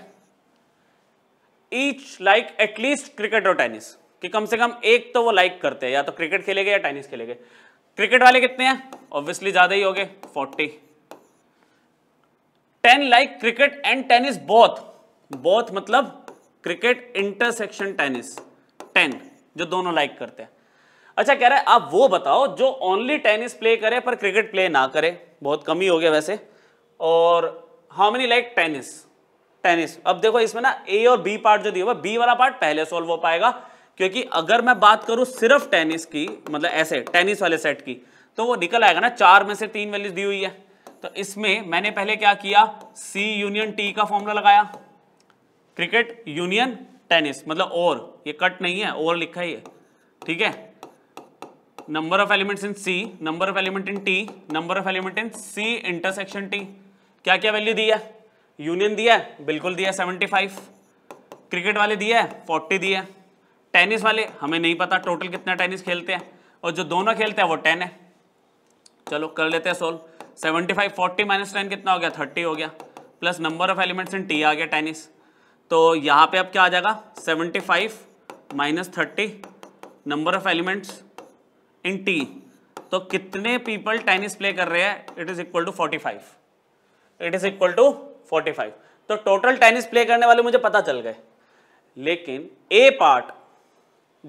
ईच लाइक एटलीस्ट क्रिकेट और टेनिस कि कम से कम एक तो वो लाइक like करते हैं या तो क्रिकेट खेलेगे या टेनिस खेलेंगे क्रिकेट वाले कितने हैं ऑब्वियसली ज्यादा ही हो गए forty ten like cricket and tennis both both मतलब क्रिकेट इंटरसेक्शन टेनिस टेन जो दोनों लाइक like करते हैं अच्छा कह रहा है आप वो बताओ जो ओनली टेनिस प्ले करे पर क्रिकेट प्ले ना करे बहुत कम ही हो गया वैसे और how many like tennis tennis अब देखो इसमें ना ए और बी पार्ट जो दिया हुआ बी वाला पार्ट पहले सॉल्व हो पाएगा क्योंकि अगर मैं बात करूं सिर्फ टेनिस की मतलब ऐसे टेनिस वाले सेट की तो वो निकल आएगा ना चार में से तीन वैल्यूज दी हुई है तो इसमें मैंने पहले क्या किया सी यूनियन टी का फॉर्मूला लगाया क्रिकेट यूनियन टेनिस मतलब और ये कट नहीं है और लिखा ही है ठीक है number of elements in C number of element in T number of element in C intersection T क्या क्या वैल्यू दी है यूनियन दिया है बिल्कुल दिया सेवेंटी फाइव क्रिकेट वाले दिया है फोर्टी दिया टेनिस वाले हमें नहीं पता टोटल कितना टेनिस खेलते हैं और जो दोनों खेलते हैं वो टेन है चलो कर लेते हैं solve seventy five forty minus ten कितना हो गया थर्टी हो गया plus number of elements in T आ गया टेनिस तो यहाँ पे अब क्या आ जाएगा seventy five minus thirty number of elements in T तो कितने पीपल टेनिस प्ले कर रहे हैं it is equal to forty five it is equal to forty five तो टोटल टेनिस प्ले करने वाले मुझे पता चल गए लेकिन ए पार्ट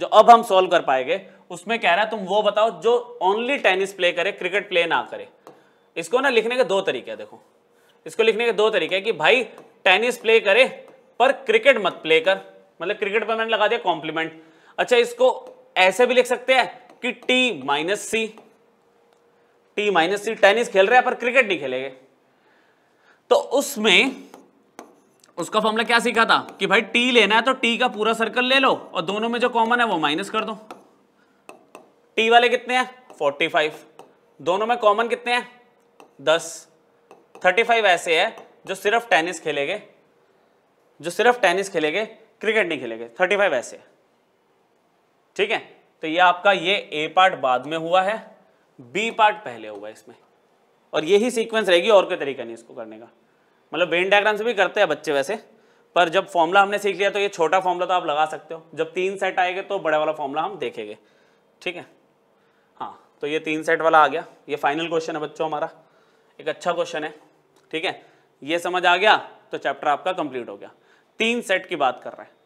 जो अब हम सॉल्व कर पाएंगे उसमें कह रहा है तुम वो बताओ जो ओनली टेनिस प्ले करे क्रिकेट प्ले ना करे इसको ना लिखने के दो तरीके देखो इसको लिखने के दो तरीके कि भाई टेनिस प्ले करे पर क्रिकेट मत प्ले कर मतलब क्रिकेट पर मैंने लगा दिया कॉम्प्लीमेंट अच्छा इसको ऐसे भी लिख सकते हैं कि T minus C T minus C tennis खेल रहे हैं पर क्रिकेट नहीं खेलेंगे तो उसमें उसका फॉर्मला क्या सीखा था कि भाई टी लेना है तो टी का पूरा सर्कल ले लो और दोनों में जो कॉमन है वो माइनस कर दो टी वाले कितने हैं फोर्टी फाइव दोनों में कॉमन कितने हैं थर्टी फाइव ऐसे है जो सिर्फ टेनिस खेलेंगे जो सिर्फ टेनिस खेलेंगे क्रिकेट नहीं खेलेंगे फाइव ऐसे ठीक है तो ये आपका ये ए पार्ट बाद में हुआ है बी पार्ट पहले हुआ है इसमें और यही सीक्वेंस रहेगी और कोई तरीका नहीं इसको करने का मतलब बेन डायग्राम से भी करते हैं बच्चे वैसे पर जब फॉर्मूला हमने सीख लिया तो ये छोटा फॉर्मूला तो आप लगा सकते हो जब तीन सेट आएंगे तो बड़े वाला फॉर्मूला हम देखेंगे ठीक है हाँ तो ये तीन सेट वाला आ गया ये फाइनल क्वेश्चन है बच्चों हमारा एक अच्छा क्वेश्चन है ठीक है ये समझ आ गया तो चैप्टर आपका कंप्लीट हो गया तीन सेट की बात कर रहे हैं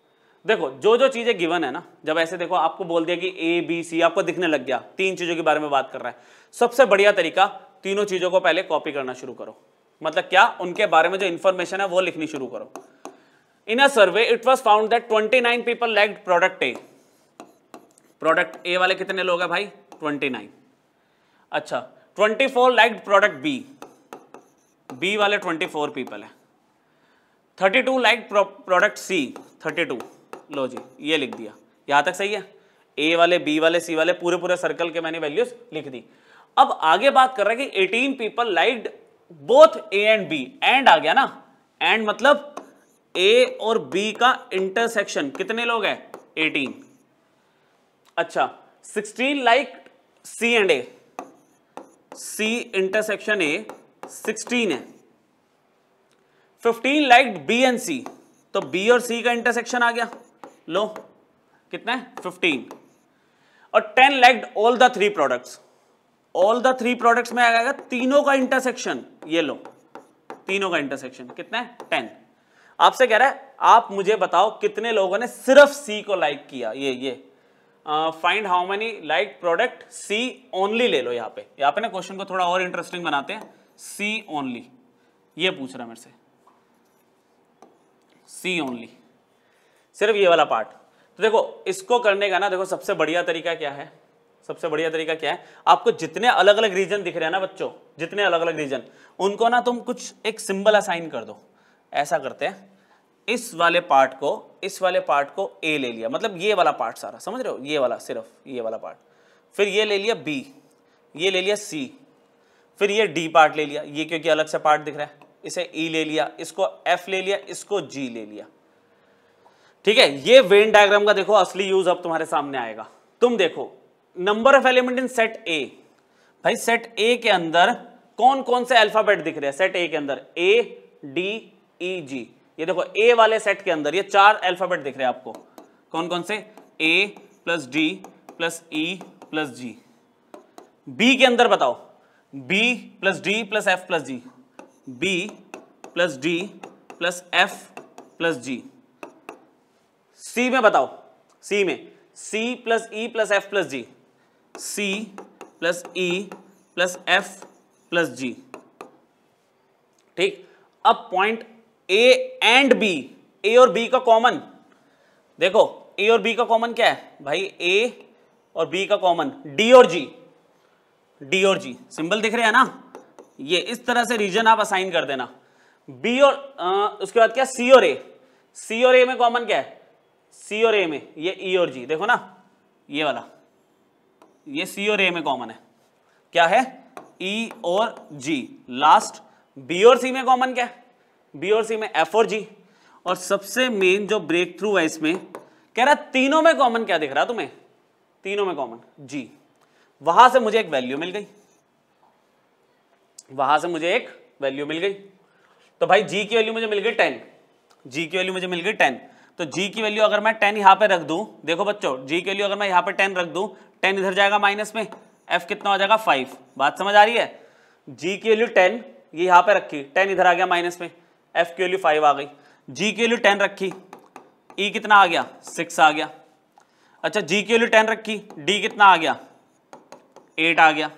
देखो जो जो चीज़ें गिवन है ना जब ऐसे देखो आपको बोल दिया कि ए बी सी आपको दिखने लग गया तीन चीज़ों के बारे में बात कर रहा है सबसे बढ़िया तरीका तीनों चीज़ों को पहले कॉपी करना शुरू करो मतलब क्या उनके बारे में जो इन्फॉर्मेशन है वो लिखनी शुरू करो in a survey it was found that twenty nine people liked product A product A वाले कितने लोग हैं भाई ट्वेंटी नाइन अच्छा twenty four liked product B B वाले ट्वेंटी फोर पीपल है thirty two like product C thirty two लो जी ये लिख दिया यहाँ तक सही है ए वाले बी वाले सी वाले पूरे पूरे सर्कल के मैंने वैल्यूज लिख दी अब आगे बात कर रहा है कि eighteen people liked both A and B and आ गया ना एंड मतलब ए और बी का इंटरसेक्शन कितने लोग हैं एटीन अच्छा sixteen like C and A C intersection A sixteen है fifteen like B and C तो बी और सी का इंटरसेक्शन आ गया लो कितना है फिफ्टीन और ten liked all the three products all the three products में आ जाएगा तीनों का इंटरसेक्शन ये लो तीनों का इंटरसेक्शन कितना है टेन आपसे कह रहा है आप मुझे बताओ कितने लोगों ने सिर्फ सी को लाइक किया ये ये find how many like product C only ले लो यहाँ पे यहाँ पे ना क्वेश्चन को थोड़ा और इंटरेस्टिंग बनाते हैं सी ओनली ये पूछ रहा है मेरे से सी ओनली सिर्फ ये वाला पार्ट तो देखो इसको करने का ना देखो सबसे बढ़िया तरीका क्या है सबसे बढ़िया तरीका क्या है आपको जितने अलग अलग रीजन दिख रहे हैं ना बच्चों जितने अलग अलग रीजन उनको ना तुम कुछ एक सिंबल असाइन कर दो ऐसा करते हैं इस वाले पार्ट को इस वाले पार्ट को ए ले लिया मतलब ये वाला पार्ट सारा समझ रहे हो ये वाला सिर्फ ये वाला पार्ट फिर ये ले लिया बी ये ले लिया सी फिर ये डी पार्ट ले लिया ये क्योंकि अलग से पार्ट दिख रहा है इसे ई e ले लिया इसको एफ ले लिया इसको जी ले लिया ठीक है ये वेन डायग्राम का देखो असली यूज अब तुम्हारे सामने आएगा तुम देखो number of element in set A भाई सेट ए के अंदर कौन कौन से अल्फाबेट दिख रहे हैं सेट ए के अंदर ए डी ई जी ये देखो ए वाले सेट के अंदर ये चार अल्फाबेट दिख रहे हैं आपको कौन कौन से A plus D plus E plus G B के अंदर बताओ B plus D plus F plus G B plus D plus F plus G C में बताओ सी में C plus E plus F plus G C plus E plus F plus G ठीक अब point A and B A और B का common देखो ए और B का कॉमन क्या है भाई ए और बी का कॉमन डी और जी डी और जी सिंबल दिख रहे हैं ना ये इस तरह से रीजन आप असाइन कर देना बी और आ, उसके बाद क्या सी और ए सी और ए में कॉमन क्या है सी और ए में ये ई e और जी देखो ना ये वाला ये सी और ए में कॉमन है क्या है ई e और जी लास्ट बी और सी में कॉमन क्या है बी और सी में एफ और जी और सबसे मेन जो ब्रेक थ्रू है इसमें कह रहा तीनों में कॉमन क्या दिख रहा तुम्हें तीनों में कॉमन जी वहां से मुझे एक वैल्यू मिल गई वहां से मुझे एक वैल्यू मिल गई तो भाई जी की वैल्यू मुझे मिल गई टेन जी की वैल्यू मुझे मिल गई टेन तो जी की वैल्यू अगर मैं टेन यहाँ पे रख दूँ देखो बच्चों जी की वैल्यू अगर मैं यहाँ पे टेन रख दूँ टेन इधर जाएगा माइनस में एफ कितना हो जाएगा फाइव बात समझ आ रही है जी की वैल्यू टेन ये यहाँ पे रखी टेन इधर आ गया माइनस में एफ़ की वैल्यू फाइव आ गई जी की वैल्यू टेन रखी e कितना आ गया सिक्स आ गया अच्छा जी की वैल्यू टेन रखी डी कितना आ गया एट आ गया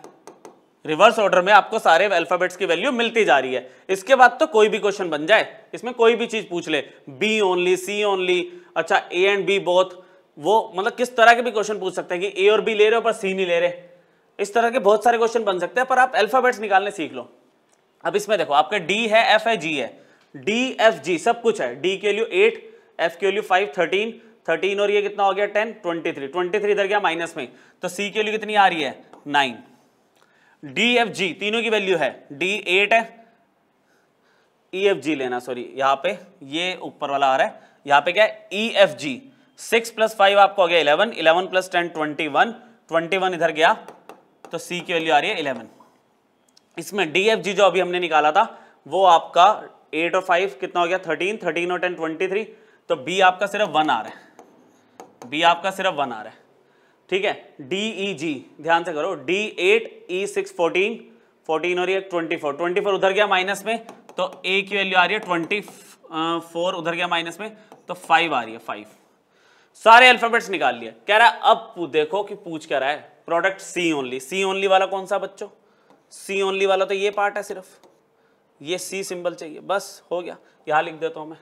रिवर्स ऑर्डर में आपको सारे अल्फाबेट्स की वैल्यू मिलती जा रही है इसके बाद तो कोई भी क्वेश्चन बन जाए इसमें कोई भी चीज़ पूछ ले बी ओनली सी ओनली अच्छा ए एंड बी बोथ वो मतलब किस तरह के भी क्वेश्चन पूछ सकते हैं कि ए और बी ले रहे हो पर सी नहीं ले रहे इस तरह के बहुत सारे क्वेश्चन बन सकते हैं पर आप अल्फाबेट्स निकालने सीख लो अब इसमें देखो आपका डी है एफ है जी है डी एफ जी सब कुछ है डी के लिए एट एफ के लिए फाइव थर्टीन थर्टीन और ये कितना हो गया ten twenty three twenty three इधर गया माइनस में तो सी के लिए कितनी आ रही है नाइन डी एफ जी तीनों की वैल्यू है डी एट है ई एफ जी लेना सॉरी यहाँ पे ये ऊपर वाला आ रहा है यहाँ पे क्या है E F G six plus five आपको आ गया eleven eleven plus ten twenty one twenty one इधर गया तो सी की वैल्यू आ रही है इलेवन इसमें डी एफ जी जो अभी हमने निकाला था वो आपका एट और फाइव कितना हो गया थर्टीन थर्टीन और टेन ट्वेंटी थ्री तो बी आपका सिर्फ वन आ रहा है बी आपका सिर्फ वन आ रहा है ठीक है डी ई जी ध्यान से करो D eight E six fourteen fourteen और ये ट्वेंटी फोर ट्वेंटी फोर उधर गया माइनस में तो ए की वैल्यू आ रही है ट्वेंटी फोर उधर गया माइनस में तो फाइव आ रही है फाइव सारे अल्फाबेट्स निकाल लिए कह रहा है अब देखो कि पूछ क्या रहा है product C only C only वाला कौन सा बच्चों सी ओनली वाला तो ये पार्ट है सिर्फ ये सी सिंबल चाहिए बस हो गया यहां लिख देता हूं मैं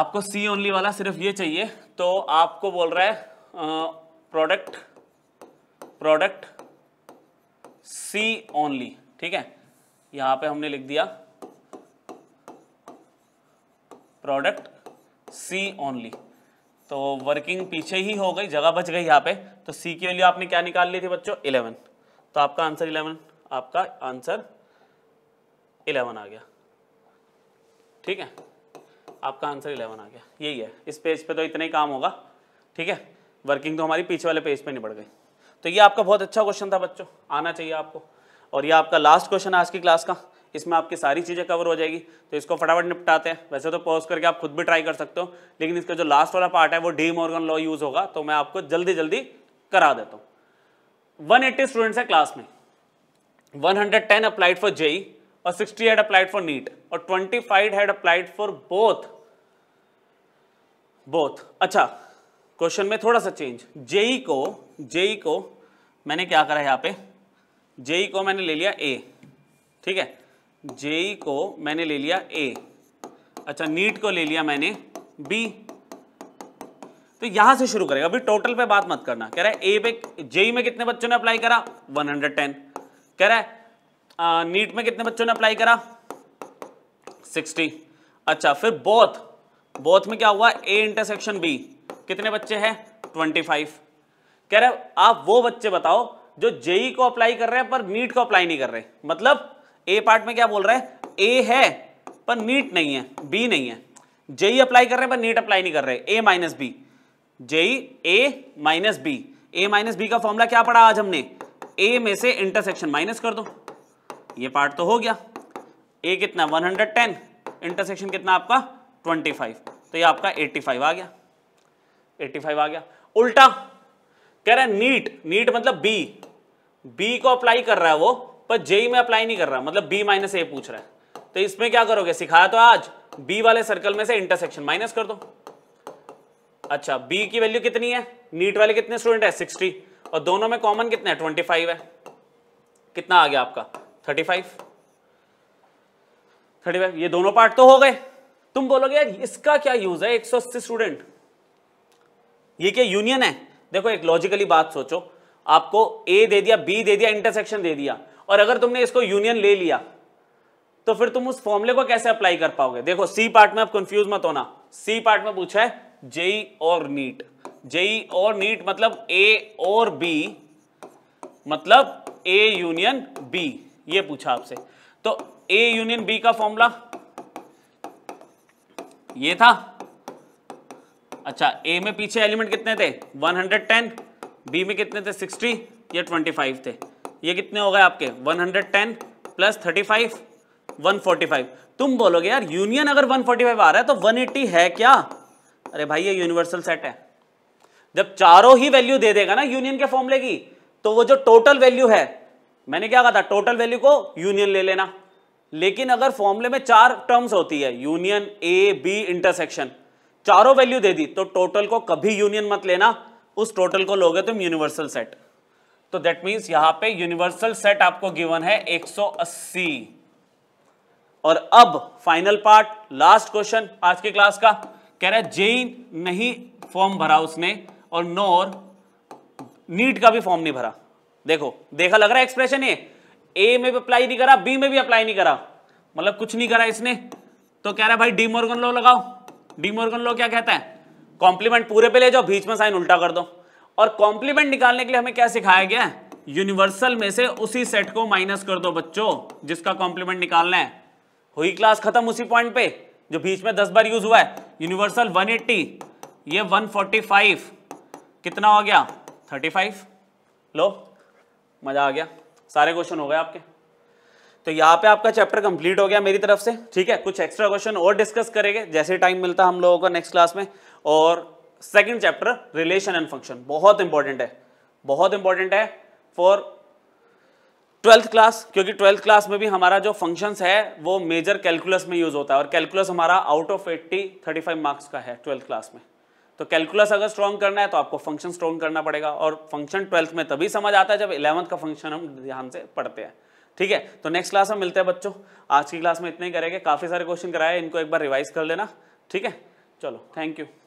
आपको सी ओनली वाला सिर्फ ये चाहिए तो आपको बोल रहा है प्रोडक्ट प्रोडक्ट सी ओनली ठीक है यहां पे हमने लिख दिया प्रोडक्ट सी ओनली तो वर्किंग पीछे ही हो गई जगह बच गई यहां पे तो सी की वैल्यू आपने क्या निकाल ली थी बच्चों इलेवन तो आपका आंसर इलेवन आपका आंसर इलेवन आ गया ठीक है आपका आंसर इलेवन आ गया यही है इस पेज पे तो इतना ही काम होगा ठीक है वर्किंग तो हमारी पीछे वाले पेज पे नहीं बढ़ गई तो ये आपका बहुत अच्छा क्वेश्चन था बच्चों आना चाहिए आपको और ये आपका लास्ट क्वेश्चन आज की क्लास का इसमें आपकी सारी चीज़ें कवर हो जाएगी तो इसको फटाफट निपटाते हैं वैसे तो पॉज करके आप खुद भी ट्राई कर सकते हो लेकिन इसका जो लास्ट वाला पार्ट है वो डी मॉर्गन लॉ यूज़ होगा तो मैं आपको जल्दी जल्दी करा देता हूँ 180 स्टूडेंट्स हैं क्लास में 110 अप्लाइड फॉर जेई और 60 हैड अप्लाइड फॉर नीट और 25 had applied for both both अच्छा क्वेश्चन में थोड़ा सा चेंज जेई को जेई को मैंने क्या करा यहाँ पे जेई को मैंने ले लिया ए ठीक है जेई को मैंने ले लिया ए अच्छा नीट को ले लिया मैंने बी तो यहां से शुरू करेगा अभी टोटल पे बात मत करना कह रहा है ए पे जेई में कितने बच्चों ने अप्लाई करा 110 कह रहा है आ, नीट में कितने बच्चों ने अप्लाई करा 60 अच्छा फिर बोथ बोथ में क्या हुआ ए इंटरसेक्शन बी कितने बच्चे हैं फाइव कह रहे आप वो बच्चे बताओ जो जेई e को अप्लाई कर रहे हैं पर नीट को अप्लाई नहीं कर रहे मतलब ए पार्ट में क्या बोल रहे हैं ए है पर नीट नहीं है बी नहीं है जेई अप्लाई e कर रहे हैं पर नीट अप्लाई नहीं कर रहे A minus B JEE A minus B A minus B का फॉर्मूला क्या पढ़ा आज हमने ए में से इंटरसेक्शन माइनस कर दो ये पार्ट तो हो गया ए कितना 110 इंटरसेक्शन कितना आपका 25 तो ये आपका 85 आ गया 85 आ गया उल्टा कह रहा है नीट नीट मतलब बी बी को अप्लाई कर रहा है वो पर जेई में अप्लाई नहीं कर रहा मतलब बी माइनस ए पूछ रहा है तो इसमें क्या करोगे सिखाया तो आज बी वाले सर्कल में से इंटरसेक्शन माइनस कर दो अच्छा बी की वैल्यू कितनी है नीट वाले कितने स्टूडेंट है सिक्सटी और दोनों में कॉमन कितना है फाइव है कितना आ गया आपका थर्टी फाइव थर्टी फाइव ये दोनों पार्ट तो हो गए तुम बोलोगे यार इसका क्या यूज है एक सौ अस्सी स्टूडेंट ये क्या यूनियन है देखो एक लॉजिकली बात सोचो आपको ए दे दिया बी दे दिया इंटरसेक्शन दे दिया और अगर तुमने इसको यूनियन ले लिया तो फिर तुम उस फॉर्मुले को कैसे अप्लाई कर पाओगे देखो सी पार्ट में आप कंफ्यूज मत होना सी पार्ट में पूछा है जेई और नीट जेई और नीट मतलब ए और बी मतलब ए यूनियन बी ये पूछा आपसे तो ए यूनियन बी का फॉर्मूला ये था अच्छा ए में पीछे एलिमेंट कितने थे 110 बी में कितने थे 60 या 25 थे ये कितने हो गए आपके 110 प्लस 35 145 तुम बोलोगे यार यूनियन अगर 145 आ रहा है तो 180 है क्या अरे भाई ये यूनिवर्सल सेट है जब चारों ही वैल्यू दे देगा ना यूनियन के फॉर्मले की तो वो जो टोटल वैल्यू है मैंने क्या कहा था टोटल वैल्यू को यूनियन ले लेना लेकिन अगर फॉर्मले में चार टर्म्स होती है यूनियन ए बी इंटरसेक्शन चारों वैल्यू दे दी तो टोटल को कभी यूनियन मत लेना उस टोटल को लोगे तुम यूनिवर्सल सेट तो दैट मींस यहां पे यूनिवर्सल सेट आपको गिवन है 180 और अब फाइनल पार्ट लास्ट क्वेश्चन आज के क्लास का कह रहा है जेई नहीं फॉर्म भरा उसने और नोर नीट का भी फॉर्म नहीं भरा देखो देखा लग रहा है एक्सप्रेशन ये ए में भी अप्लाई नहीं करा बी में भी अप्लाई नहीं करा मतलब कुछ नहीं करा इसने तो कह रहा है भाई डी मोर्गन लो लगाओ डी मोर्गन लॉ क्या कहता है कॉम्प्लीमेंट पूरे पे ले जाओ बीच में साइन उल्टा कर दो और कॉम्प्लीमेंट निकालने के लिए हमें क्या सिखाया गया यूनिवर्सल में से उसी सेट को माइनस कर दो बच्चों जिसका कॉम्प्लीमेंट निकालना है हुई क्लास खत्म उसी पॉइंट पे जो बीच में दस बार यूज हुआ है यूनिवर्सल 180 ये 145 कितना हो गया 35 लो मजा आ गया सारे क्वेश्चन हो गए आपके तो यहाँ पे आपका चैप्टर कंप्लीट हो गया मेरी तरफ से ठीक है कुछ एक्स्ट्रा क्वेश्चन और डिस्कस करेंगे जैसे टाइम मिलता है हम लोगों को नेक्स्ट क्लास में और second chapter relation and function बहुत इंपॉर्टेंट है बहुत इंपॉर्टेंट है फॉर ट्वेल्थ क्लास क्योंकि ट्वेल्थ क्लास में भी हमारा जो फंक्शन है वो मेजर कैलकुलस में यूज होता है और कैलकुलस हमारा out of eighty thirty five marks का है ट्वेल्थ क्लास में तो कैलकुलस अगर स्ट्रॉन्ग करना है तो आपको फंक्शन स्ट्रॉन्ग करना पड़ेगा और फंक्शन ट्वेल्थ में तभी समझ आता है जब इलेवंथ का फंक्शन हम ध्यान से पढ़ते हैं ठीक है तो नेक्स्ट क्लास में मिलते हैं बच्चों आज की क्लास में इतने ही करेंगे काफ़ी सारे क्वेश्चन कराए इनको एक बार रिवाइज कर लेना ठीक है चलो थैंक यू